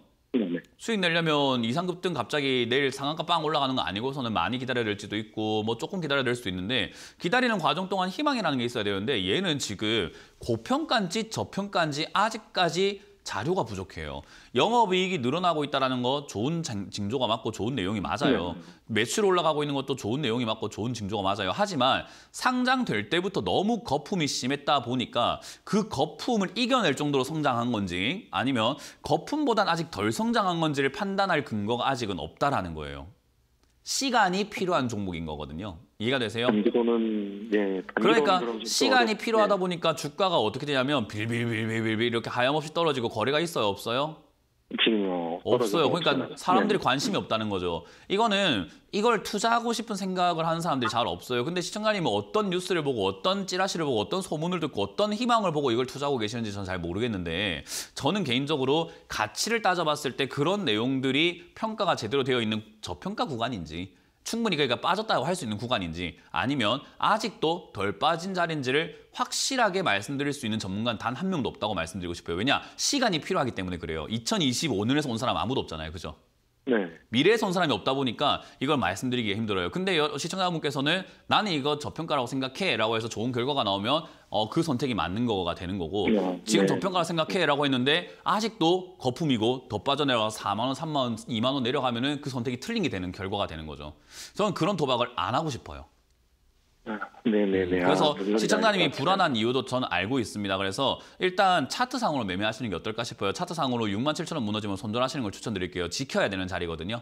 네. 수익 내려면 이상급 등 갑자기 내일 상한가 빵 올라가는 거 아니고서는 많이 기다려야 될지도 있고 뭐 조금 기다려야 될 수도 있는데 기다리는 과정 동안 희망이라는 게 있어야 되는데 얘는 지금 고평가인지 저평가인지 아직까지 자료가 부족해요. 영업이익이 늘어나고 있다는 거 좋은 징조가 맞고 좋은 내용이 맞아요. 네. 매출 올라가고 있는 것도 좋은 내용이 맞고 좋은 징조가 맞아요. 하지만 상장될 때부터 너무 거품이 심했다 보니까 그 거품을 이겨낼 정도로 성장한 건지 아니면 거품보단 아직 덜 성장한 건지를 판단할 근거가 아직은 없다라는 거예요. 시간이 필요한 종목인 거거든요. 이해가 되세요? 단기는 예. 그러니까 시간이 필요하다 네. 보니까 주가가 어떻게 되냐면 빌빌빌빌빌 이렇게 하염없이 떨어지고 거래가 있어요, 없어요? 지금요. 없어요. 그러니까 없잖아요. 사람들이 네. 관심이 없다는 거죠. 이거는 이걸 투자하고 싶은 생각을 하는 사람들이 잘 없어요. 근데 시청자님은 어떤 뉴스를 보고 어떤 찌라시를 보고 어떤 소문을 듣고 어떤 희망을 보고 이걸 투자하고 계시는지 저는 잘 모르겠는데 저는 개인적으로 가치를 따져봤을 때 그런 내용들이 평가가 제대로 되어 있는 저평가 구간인지 충분히 그러니까 빠졌다고 할 수 있는 구간인지 아니면 아직도 덜 빠진 자리인지를 확실하게 말씀드릴 수 있는 전문가는 단 한 명도 없다고 말씀드리고 싶어요. 왜냐? 시간이 필요하기 때문에 그래요. 2025년에서 온 사람 아무도 없잖아요. 그죠? 네. 미래에 선 사람이 없다 보니까 이걸 말씀드리기 힘들어요. 근데 시청자분께서는 나는 이거 저평가라고 생각해라고 해서 좋은 결과가 나오면 어, 그 선택이 맞는 거가 되는 거고 예, 네. 지금 저평가라 생각해라고 했는데 아직도 거품이고 더빠져내려가 4만 원, 3만 원, 2만 원 내려가면 은그 선택이 틀린 게 되는 결과가 되는 거죠. 저는 그런 도박을 안 하고 싶어요. 네네네. 음, 아, 그래서 아, 뭐 시청자님이 불안한 이유도 저는 알고 있습니다. 그래서 일단 차트상으로 매매하시는 게 어떨까 싶어요. 차트상으로 6만 7천 원 무너지면 손절하시는 걸 추천드릴게요. 지켜야 되는 자리거든요.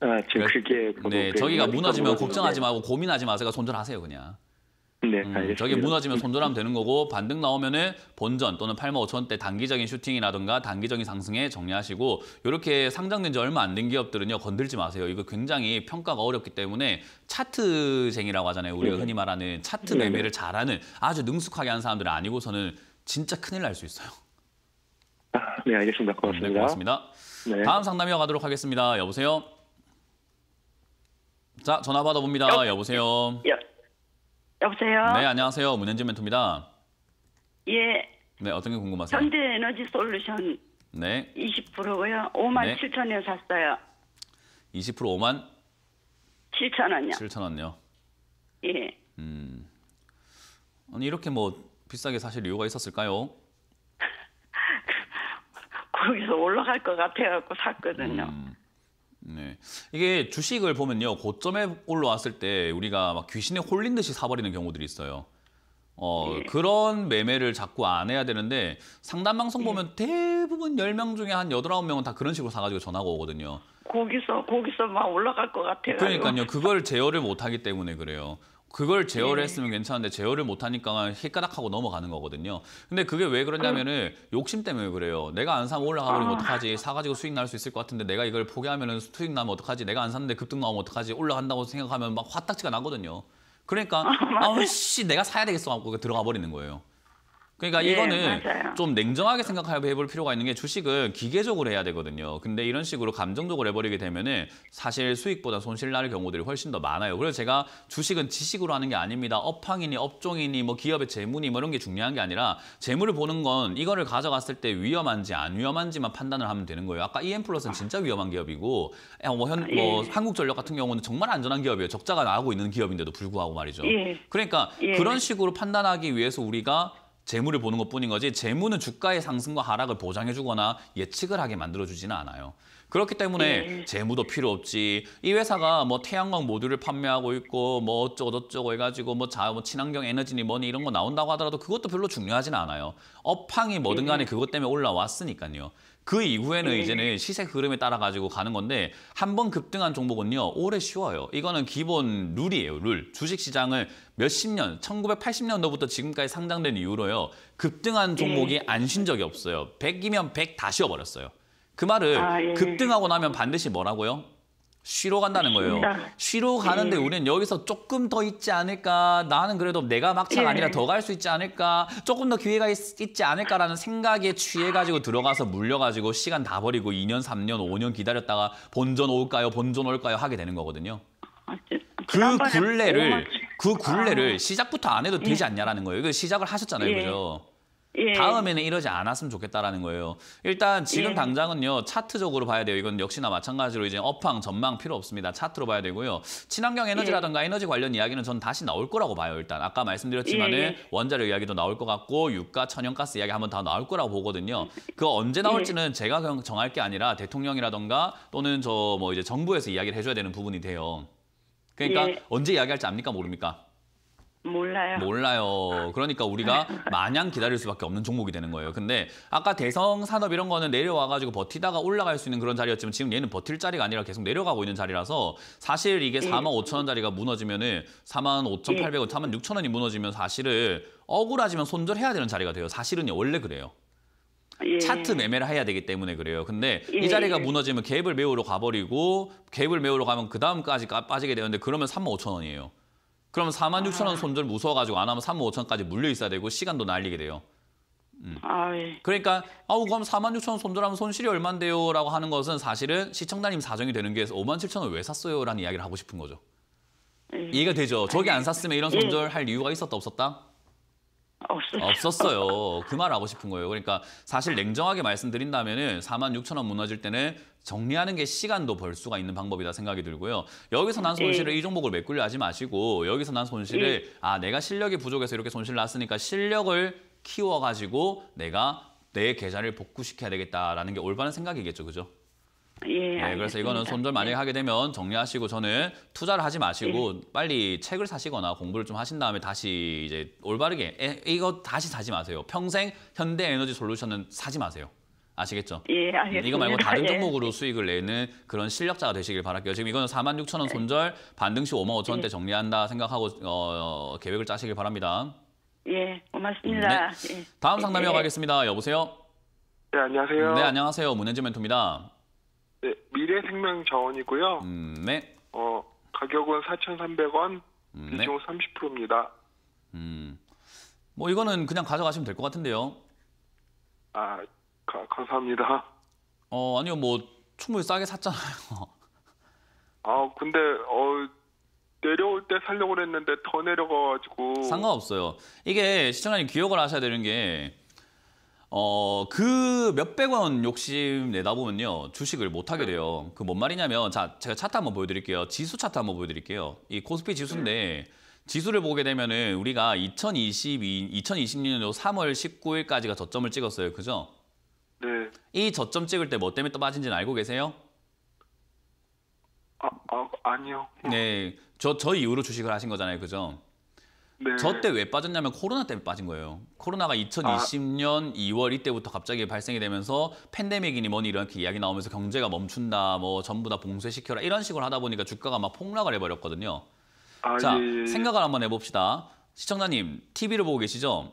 아, 지금 그게 네, 저기가 무너지면 걱정하지 말고 고민하지 마세요. 손절하세요 그냥. 네, 음, 저게 무너지면 손절하면 되는 거고 반등 나오면은 본전 또는 8만 5천 뭐 원대 단기적인 슈팅이라든가 단기적인 상승에 정리하시고 이렇게 상장된 지 얼마 안 된 기업들은요 건들지 마세요. 이거 굉장히 평가가 어렵기 때문에 차트쟁이라고 하잖아요. 우리가 네. 흔히 말하는 차트 네, 네. 매매를 잘하는 아주 능숙하게 하는 사람들은 아니고서는 진짜 큰일 날 수 있어요. 아, 네, 알겠습니다. 음, 고맙습니다. 네, 고맙습니다. 네. 다음 상담이 가도록 하겠습니다. 여보세요. 자, 전화 받아봅니다. 어? 여, 보세요 여. 여보세요. 네, 안녕하세요. 문현지 멘토입니다. 예. 네, 어떤 게 궁금하세요? 현대에너지 솔루션. 네. 20%고요. 5만 네. 7천 원 샀어요. 20% 5만 7천 원요. 7천 원요. 예. 음. 아니 이렇게 뭐 비싸게 사실 이유가 있었을까요? 거기서 올라갈 것 같아갖고 샀거든요. 음. 이게 주식을 보면요. 고점에 올라왔을 때 우리가 막 귀신에 홀린 듯이 사버리는 경우들이 있어요. 어, 네. 그런 매매를 자꾸 안 해야 되는데 상담 방송 네. 보면 대부분 1 0명 중에 한 8, 9 명은다 그런 식으로 사가지고 전화가 오거든요. 거기서 거기서 막 올라갈 것 같아요. 그러니까요. 그걸 제어를 못하기 때문에 그래요. 그걸 네. 제어를 했으면 괜찮은데 제어를 못하니까 희까닥하고 넘어가는 거거든요. 근데 그게 왜 그러냐면은 음. 욕심 때문에 그래요. 내가 안 사면 올라가 버리면 아. 어떡하지? 사가지고 수익 날 수 있을 것 같은데 내가 이걸 포기하면은 수익 나면 어떡하지? 내가 안 샀는데 급등 나오면 어떡하지? 올라간다고 생각하면 막 화딱지가 나거든요. 그러니까 아, 아우씨 내가 사야 되겠어 하고 들어가 버리는 거예요. 그러니까 예, 이거는 맞아요. 좀 냉정하게 생각해 볼 필요가 있는 게 주식은 기계적으로 해야 되거든요. 근데 이런 식으로 감정적으로 해버리게 되면은 사실 수익보다 손실 날 경우들이 훨씬 더 많아요. 그래서 제가 주식은 지식으로 하는 게 아닙니다. 업황이니 업종이니 뭐 기업의 재무니 뭐 이런 게 중요한 게 아니라 재무를 보는 건 이거를 가져갔을 때 위험한지 안 위험한지만 판단을 하면 되는 거예요. 아까 EM 플러스는 진짜 위험한 기업이고 뭐, 현, 뭐 예. 한국전력 같은 경우는 정말 안전한 기업이에요. 적자가 나고 있는 기업인데도 불구하고 말이죠. 예. 그러니까 예. 그런 식으로 판단하기 위해서 우리가 재무를 보는 것뿐인 거지 재무는 주가의 상승과 하락을 보장해주거나 예측을 하게 만들어주지는 않아요. 그렇기 때문에 네. 재무도 필요 없지. 이 회사가 뭐 태양광 모듈을 판매하고 있고 뭐 어쩌고저쩌고 해가지고 뭐 자, 뭐 친환경 에너지니 뭐니 이런 거 나온다고 하더라도 그것도 별로 중요하진 않아요. 업황이 뭐든 간에 네. 그것 때문에 올라왔으니까요. 그 이후에는 네. 이제는 시세 흐름에 따라 가지고 가는 건데 한번 급등한 종목은요 오래 쉬워요. 이거는 기본 룰이에요 룰. 주식 시장을 몇십 년 1980년도부터 지금까지 상장된 이후로요 급등한 종목이 네. 안쉰 적이 없어요. 100이면 100다 쉬어버렸어요. 그 말을 아, 예. 급등하고 나면 반드시 뭐라고요? 쉬러 간다는 거예요. 쉬러 예. 가는데 예. 우리는 여기서 조금 더 있지 않을까. 나는 그래도 내가 막차 예. 아니라 더 갈 수 있지 않을까. 조금 더 기회가 있, 있지 않을까라는 생각에 취해가지고 들어가서 물려가지고 시간 다 버리고 2년, 3년, 5년 기다렸다가 본전 올까요? 본전 올까요? 하게 되는 거거든요. 아, 그, 뭐 그 굴레를 그 아. 굴레를 시작부터 안 해도 되지 예. 않냐라는 거예요. 그 시작을 하셨잖아요, 예. 그죠? 예. 다음에는 이러지 않았으면 좋겠다라는 거예요. 일단 지금 예. 당장은요 차트적으로 봐야 돼요. 이건 역시나 마찬가지로 이제 업황 전망 필요 없습니다. 차트로 봐야 되고요. 친환경 에너지라든가 예. 에너지 관련 이야기는 전 다시 나올 거라고 봐요. 일단 아까 말씀드렸지만은 예, 예. 원자력 이야기도 나올 것 같고 유가 천연가스 이야기 한번 다 나올 거라고 보거든요. 그거 언제 나올지는 제가 정할 게 아니라 대통령이라든가 또는 저 뭐 이제 정부에서 이야기를 해줘야 되는 부분이 돼요. 그러니까 언제 이야기할지 압니까 모릅니까? 몰라요. 몰라요. 그러니까 우리가 마냥 기다릴 수밖에 없는 종목이 되는 거예요. 근데 아까 대성 산업 이런 거는 내려와가지고 버티다가 올라갈 수 있는 그런 자리였지만 지금 얘는 버틸 자리가 아니라 계속 내려가고 있는 자리라서 사실 이게 예. 4만 5천 원짜리가 무너지면은 4만 5,800원, 예. 4만 6천 원이 무너지면 사실은 억울하지만 손절해야 되는 자리가 돼요. 사실은 원래 그래요. 예. 차트 매매를 해야 되기 때문에 그래요. 근데 예. 이 자리가 예. 무너지면 갭을 메우러 가버리고 갭을 메우러 가면 그 다음까지 빠지게 되는데 그러면 3만 5천 원이에요. 그러면 4만 6천 원 아. 손절 무서워가지고 안 하면 3만 5천까지 물려 있어야 되고 시간도 날리게 돼요. 음. 아이. 예. 그러니까 아우 그럼 4만 6천 원 손절하면 손실이 얼만데요? 라고 하는 것은 사실은 시청자님 사정이 되는 게 5만 7천 원왜 샀어요? 라는 이야기를 하고 싶은 거죠. 에이. 예. 이해가 되죠? 저게 안 샀으면 이런 예. 손절할 이유가 있었다 없었다? 없었어요. 없었어요. 그 말 하고 싶은 거예요. 그러니까 사실 냉정하게 말씀드린다면은 4만 6천 원 무너질 때는 정리하는 게 시간도 벌 수가 있는 방법이다 생각이 들고요. 여기서 난 손실을 네. 이 종목을 메꾸려 하지 마시고 여기서 난 손실을 네. 아 내가 실력이 부족해서 이렇게 손실 을 났으니까 실력을 키워가지고 내가 내 계좌를 복구시켜야 되겠다라는 게 올바른 생각이겠죠, 그죠? 예, 네, 그래서 이거는 손절 만약에 예. 하게 되면 정리하시고 저는 투자를 하지 마시고 예. 빨리 책을 사시거나 공부를 좀 하신 다음에 다시 이제 올바르게 에, 이거 다시 사지 마세요. 평생 현대 에너지 솔루션은 사지 마세요. 아시겠죠? 예, 알겠습니다. 이거 말고 다른 예. 종목으로 예. 수익을 내는 그런 실력자가 되시길 바랄게요. 지금 이거는 4만 6천 원 네. 손절, 반등시 5만 5천 원대 예. 정리한다 생각하고 어, 계획을 짜시길 바랍니다. 예, 고맙습니다. 네. 다음 상담이어 가겠습니다. 여보세요? 네, 안녕하세요. 네, 안녕하세요. 문현지 멘토입니다. 네, 미래 생명 자원이고요. 음, 네. 어, 가격은 4,300원, 비중 30%입니다. 음. 뭐 이거는 그냥 가져가시면 될 것 같은데요. 아, 가, 감사합니다. 어, 아니요. 뭐 충분히 싸게 샀잖아요. 아, 근데 어 내려올 때 살려고 그랬는데 더 내려가 가지고 상관없어요. 이게 시청자님 기억을 하셔야 되는 게 어, 그 몇백 원 욕심 내다 보면요. 주식을 못 하게 돼요. 그 뭔 말이냐면 자, 제가 차트 한번 보여 드릴게요. 지수 차트 한번 보여 드릴게요. 이 코스피 지수인데 지수를 보게 되면은 우리가 2022 2020년도 3월 19일까지가 저점을 찍었어요. 그죠? 네. 이 저점 찍을 때 뭐 때문에 또 빠진지는 알고 계세요? 아, 아 아니요. 네. 저저 이후로 주식을 하신 거잖아요. 그죠? 네. 저때 왜 빠졌냐면 코로나 때문에 빠진 거예요. 코로나가 2020년 아. 2월 이때부터 갑자기 발생이 되면서 팬데믹이니 뭐니 이렇게 이야기 나오면서 경제가 멈춘다, 뭐 전부 다 봉쇄시켜라 이런 식으로 하다 보니까 주가가 막 폭락을 해버렸거든요. 아, 자, 예. 예, 예. 생각을 한번 해봅시다. 시청자님, TV를 보고 계시죠?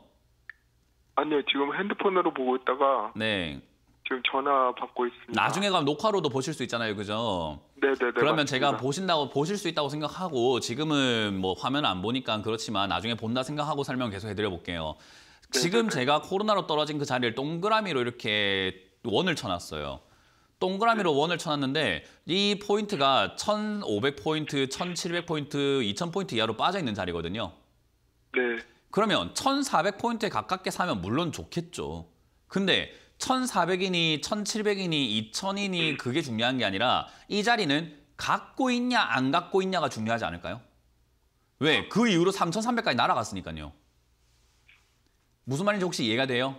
아니요, 지금 핸드폰으로 보고 있다가 네. 지금 전화 받고 있습니다. 나중에 가면 녹화로도 보실 수 있잖아요, 그죠? 네네네. 네, 네, 그러면 맞습니다. 제가 보신다고 보실 수 있다고 생각하고 지금은 뭐 화면 안 보니까 그렇지만 나중에 본다 생각하고 설명 계속 해드려 볼게요. 네, 지금 제가 코로나로 떨어진 그 자리를 동그라미로 이렇게 원을 쳐놨어요. 동그라미로 원을 쳐놨는데 이 포인트가 1,500포인트, 1,700포인트, 2,000포인트 이하로 빠져있는 자리거든요. 네. 그러면 1,400포인트에 가깝게 사면 물론 좋겠죠. 근데 1,400이니 1,700이니 2,000이니 그게 중요한 게 아니라 이 자리는 갖고 있냐 안 갖고 있냐가 중요하지 않을까요? 왜? 그 이후로 3,300까지 날아갔으니까요. 무슨 말인지 혹시 이해가 돼요?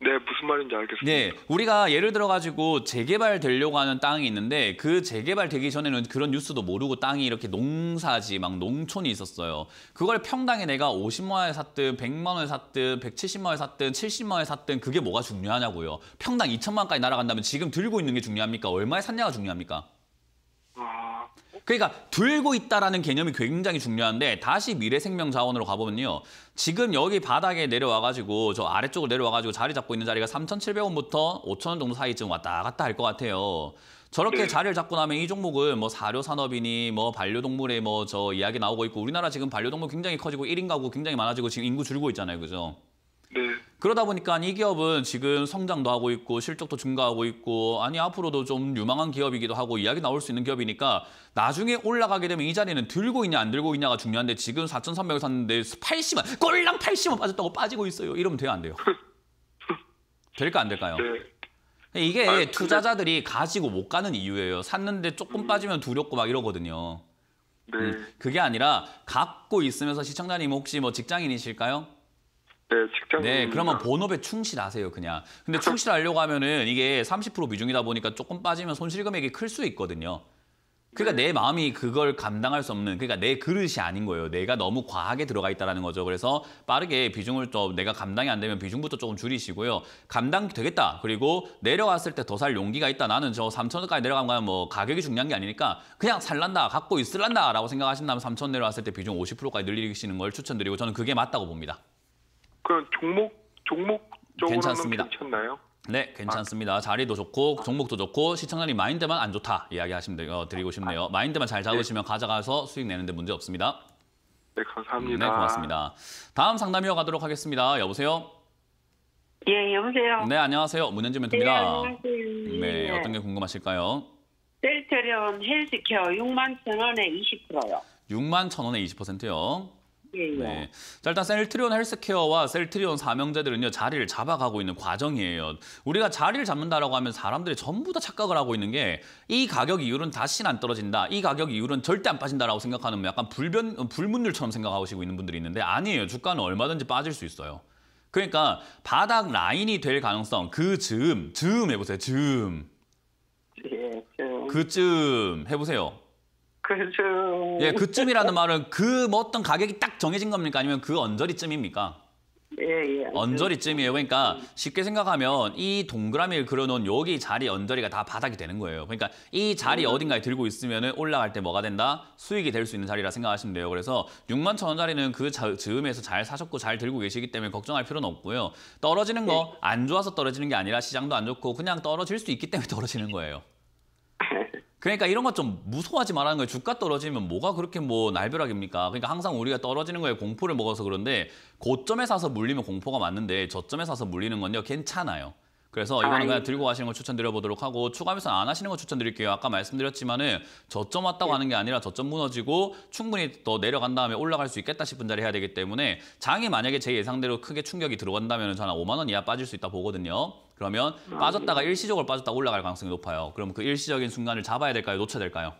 네, 무슨 말인지 알겠습니다. 네, 우리가 예를 들어가지고 재개발 되려고 하는 땅이 있는데 그 재개발 되기 전에는 그런 뉴스도 모르고 땅이 이렇게 농사지, 막 농촌이 있었어요. 그걸 평당에 내가 50만 원에 샀든 100만 원에 샀든 170만 원에 샀든 70만 원에 샀든 그게 뭐가 중요하냐고요. 평당 2천만 원까지 날아간다면 지금 들고 있는 게 중요합니까? 얼마에 샀냐가 중요합니까? 아, 어? 그러니까 들고 있다라는 개념이 굉장히 중요한데 다시 미래생명자원으로 가보면요. 지금 여기 바닥에 내려와가지고 저 아래쪽으로 내려와가지고 자리 잡고 있는 자리가 3,700원부터 5,000원 정도 사이쯤 왔다 갔다 할 것 같아요. 저렇게 네. 자리를 잡고 나면 이 종목은 뭐 사료 산업이니 뭐 반려동물의 뭐저 이야기 나오고 있고 우리나라 지금 반려동물 굉장히 커지고 1인 가구 굉장히 많아지고 지금 인구 줄고 있잖아요. 그죠? 네. 그러다 보니까 이 기업은 지금 성장도 하고 있고 실적도 증가하고 있고 아니 앞으로도 좀 유망한 기업이기도 하고 이야기 나올 수 있는 기업이니까 나중에 올라가게 되면 이 자리는 들고 있냐 안 들고 있냐가 중요한데 지금 4,300을 샀는데 8 0원 꼴랑 8 0원 빠졌다고 빠지고 있어요. 이러면 돼요 안 돼요? 될까 안 될까요? 네. 이게 아 투자자들이 근데... 가지고 못 가는 이유예요. 샀는데 조금 빠지면 두렵고 막 이러거든요. 네. 음, 그게 아니라 갖고 있으면서 시청자님 혹시 뭐 직장인이실까요? 네, 직장. 네, 그러면 아. 본업에 충실하세요, 그냥. 근데 충실하려고 하면은 이게 30% 비중이다 보니까 조금 빠지면 손실 금액이 클 수 있거든요. 그러니까 네. 내 마음이 그걸 감당할 수 없는 그러니까 내 그릇이 아닌 거예요. 내가 너무 과하게 들어가 있다라는 거죠. 그래서 빠르게 비중을 좀 내가 감당이 안 되면 비중부터 조금 줄이시고요. 감당 되겠다. 그리고 내려왔을 때 더 살 용기가 있다. 나는 저 3천 원까지 내려간 거야. 뭐 가격이 중요한 게 아니니까 그냥 살란다. 갖고 있을란다라고 생각하신다면 3천 내려왔을 때 비중 50%까지 늘리시는 걸 추천드리고 저는 그게 맞다고 봅니다. 그럼 종목 종목적으로는 괜찮습니다. 괜찮나요? 네, 괜찮습니다. 아. 자리도 좋고 종목도 좋고 시청자님 마인드만 안 좋다 이야기하시면 어, 드리고 싶네요. 마인드만 잘 잡으시면 네. 가져가서 수익 내는데 문제 없습니다. 네, 감사합니다. 네, 고맙습니다. 다음 상담이어 가도록 하겠습니다. 여보세요. 예, 여보세요. 네, 안녕하세요. 문현지 멘토입니다. 네, 예, 안녕하세요. 네, 예. 어떤 게 궁금하실까요? 셀트리온 헬스케어 6만 천 원에 20%요. 6만 천 원에 20%요. 예, 예. 네. 자, 일단 셀트리온 헬스케어와 셀트리온 사명제들은요 자리를 잡아가고 있는 과정이에요. 우리가 자리를 잡는다라고 하면 사람들이 전부 다 착각을 하고 있는 게 이 가격 이율은 다시는 안 떨어진다, 이 가격 이율은 절대 안 빠진다라고 생각하는 약간 불변 불문율처럼 생각하시고 있는 분들이 있는데 아니에요. 주가는 얼마든지 빠질 수 있어요. 그러니까 바닥 라인이 될 가능성 그 즈음 즈음 해보세요. 즈음. 예, 예. 그 즈음. 해보세요. 그쯤. 예, 그쯤이라는 말은 그뭐 어떤 가격이 딱 정해진 겁니까? 아니면 그 언저리쯤입니까? 예, 예. 언저리쯤이에요. 그러니까 쉽게 생각하면 이 동그라미를 그려놓은 여기 자리 언저리가 다 바닥이 되는 거예요. 그러니까 이 자리 음. 어딘가에 들고 있으면 올라갈 때 뭐가 된다? 수익이 될 수 있는 자리라 생각하시면 돼요. 그래서 6만 천 원짜리는 그 즈음에서 잘 사셨고 잘 들고 계시기 때문에 걱정할 필요는 없고요. 떨어지는 거안 네. 좋아서 떨어지는 게 아니라 시장도 안 좋고 그냥 떨어질 수 있기 때문에 떨어지는 거예요. 그러니까 이런 것 좀 무서워하지 말라는 거예요. 주가 떨어지면 뭐가 그렇게 뭐 날벼락입니까? 그러니까 항상 우리가 떨어지는 거에 공포를 먹어서 그런데 고점에 사서 물리면 공포가 맞는데 저점에 사서 물리는 건요 괜찮아요. 그래서 아, 이거는 예. 그냥 들고 가시는 걸 추천드려 보도록 하고 추가 매수 안 하시는 걸 추천드릴게요. 아까 말씀드렸지만은 저점 왔다고 네. 하는 게 아니라 저점 무너지고 충분히 더 내려간 다음에 올라갈 수 있겠다 싶은 자리 해야 되기 때문에 장이 만약에 제 예상대로 크게 충격이 들어간다면 저는 5만 원 이하 빠질 수 있다 보거든요. 그러면 아, 빠졌다가 예. 일시적으로 빠졌다 올라갈 가능성이 높아요. 그럼 그 일시적인 순간을 잡아야 될까요? 놓쳐야 될까요?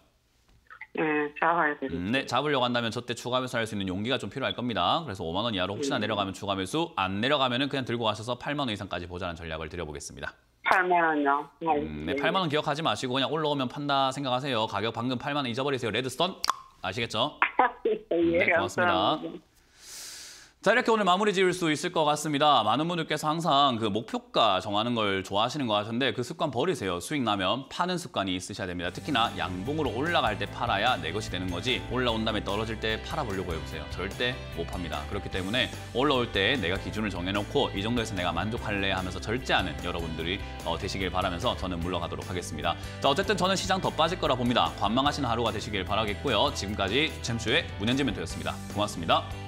예, 잡아야 되죠. 음, 네, 잡으려고 한다면 저 때 추가 매수 할수 있는 용기가 좀 필요할 겁니다. 그래서 5만 원 이하로 혹시나 음. 내려가면 추가 매수, 안 내려가면 은 그냥 들고 가셔서 8만 원 이상까지 보자는 전략을 드려보겠습니다. 8만 원요. 네. 음, 네, 8만 원 기억하지 마시고 그냥 올라오면 판다 생각하세요. 가격 방금 8만 원 잊어버리세요. 레드스톤 아시겠죠? 예, 음, 네, 고맙습니다. 감사합니다. 자 이렇게 오늘 마무리 지을 수 있을 것 같습니다. 많은 분들께서 항상 그 목표가 정하는 걸 좋아하시는 것 같은데 그 습관 버리세요. 수익 나면 파는 습관이 있으셔야 됩니다. 특히나 양봉으로 올라갈 때 팔아야 내 것이 되는 거지 올라온 다음에 떨어질 때 팔아보려고 해보세요. 절대 못 팝니다. 그렇기 때문에 올라올 때 내가 기준을 정해놓고 이 정도에서 내가 만족할래 하면서 절제하는 여러분들이 어, 되시길 바라면서 저는 물러가도록 하겠습니다. 자 어쨌든 저는 시장 더 빠질 거라 봅니다. 관망하시는 하루가 되시길 바라겠고요. 지금까지 챔스의 문현진 멘토였습니다. 고맙습니다.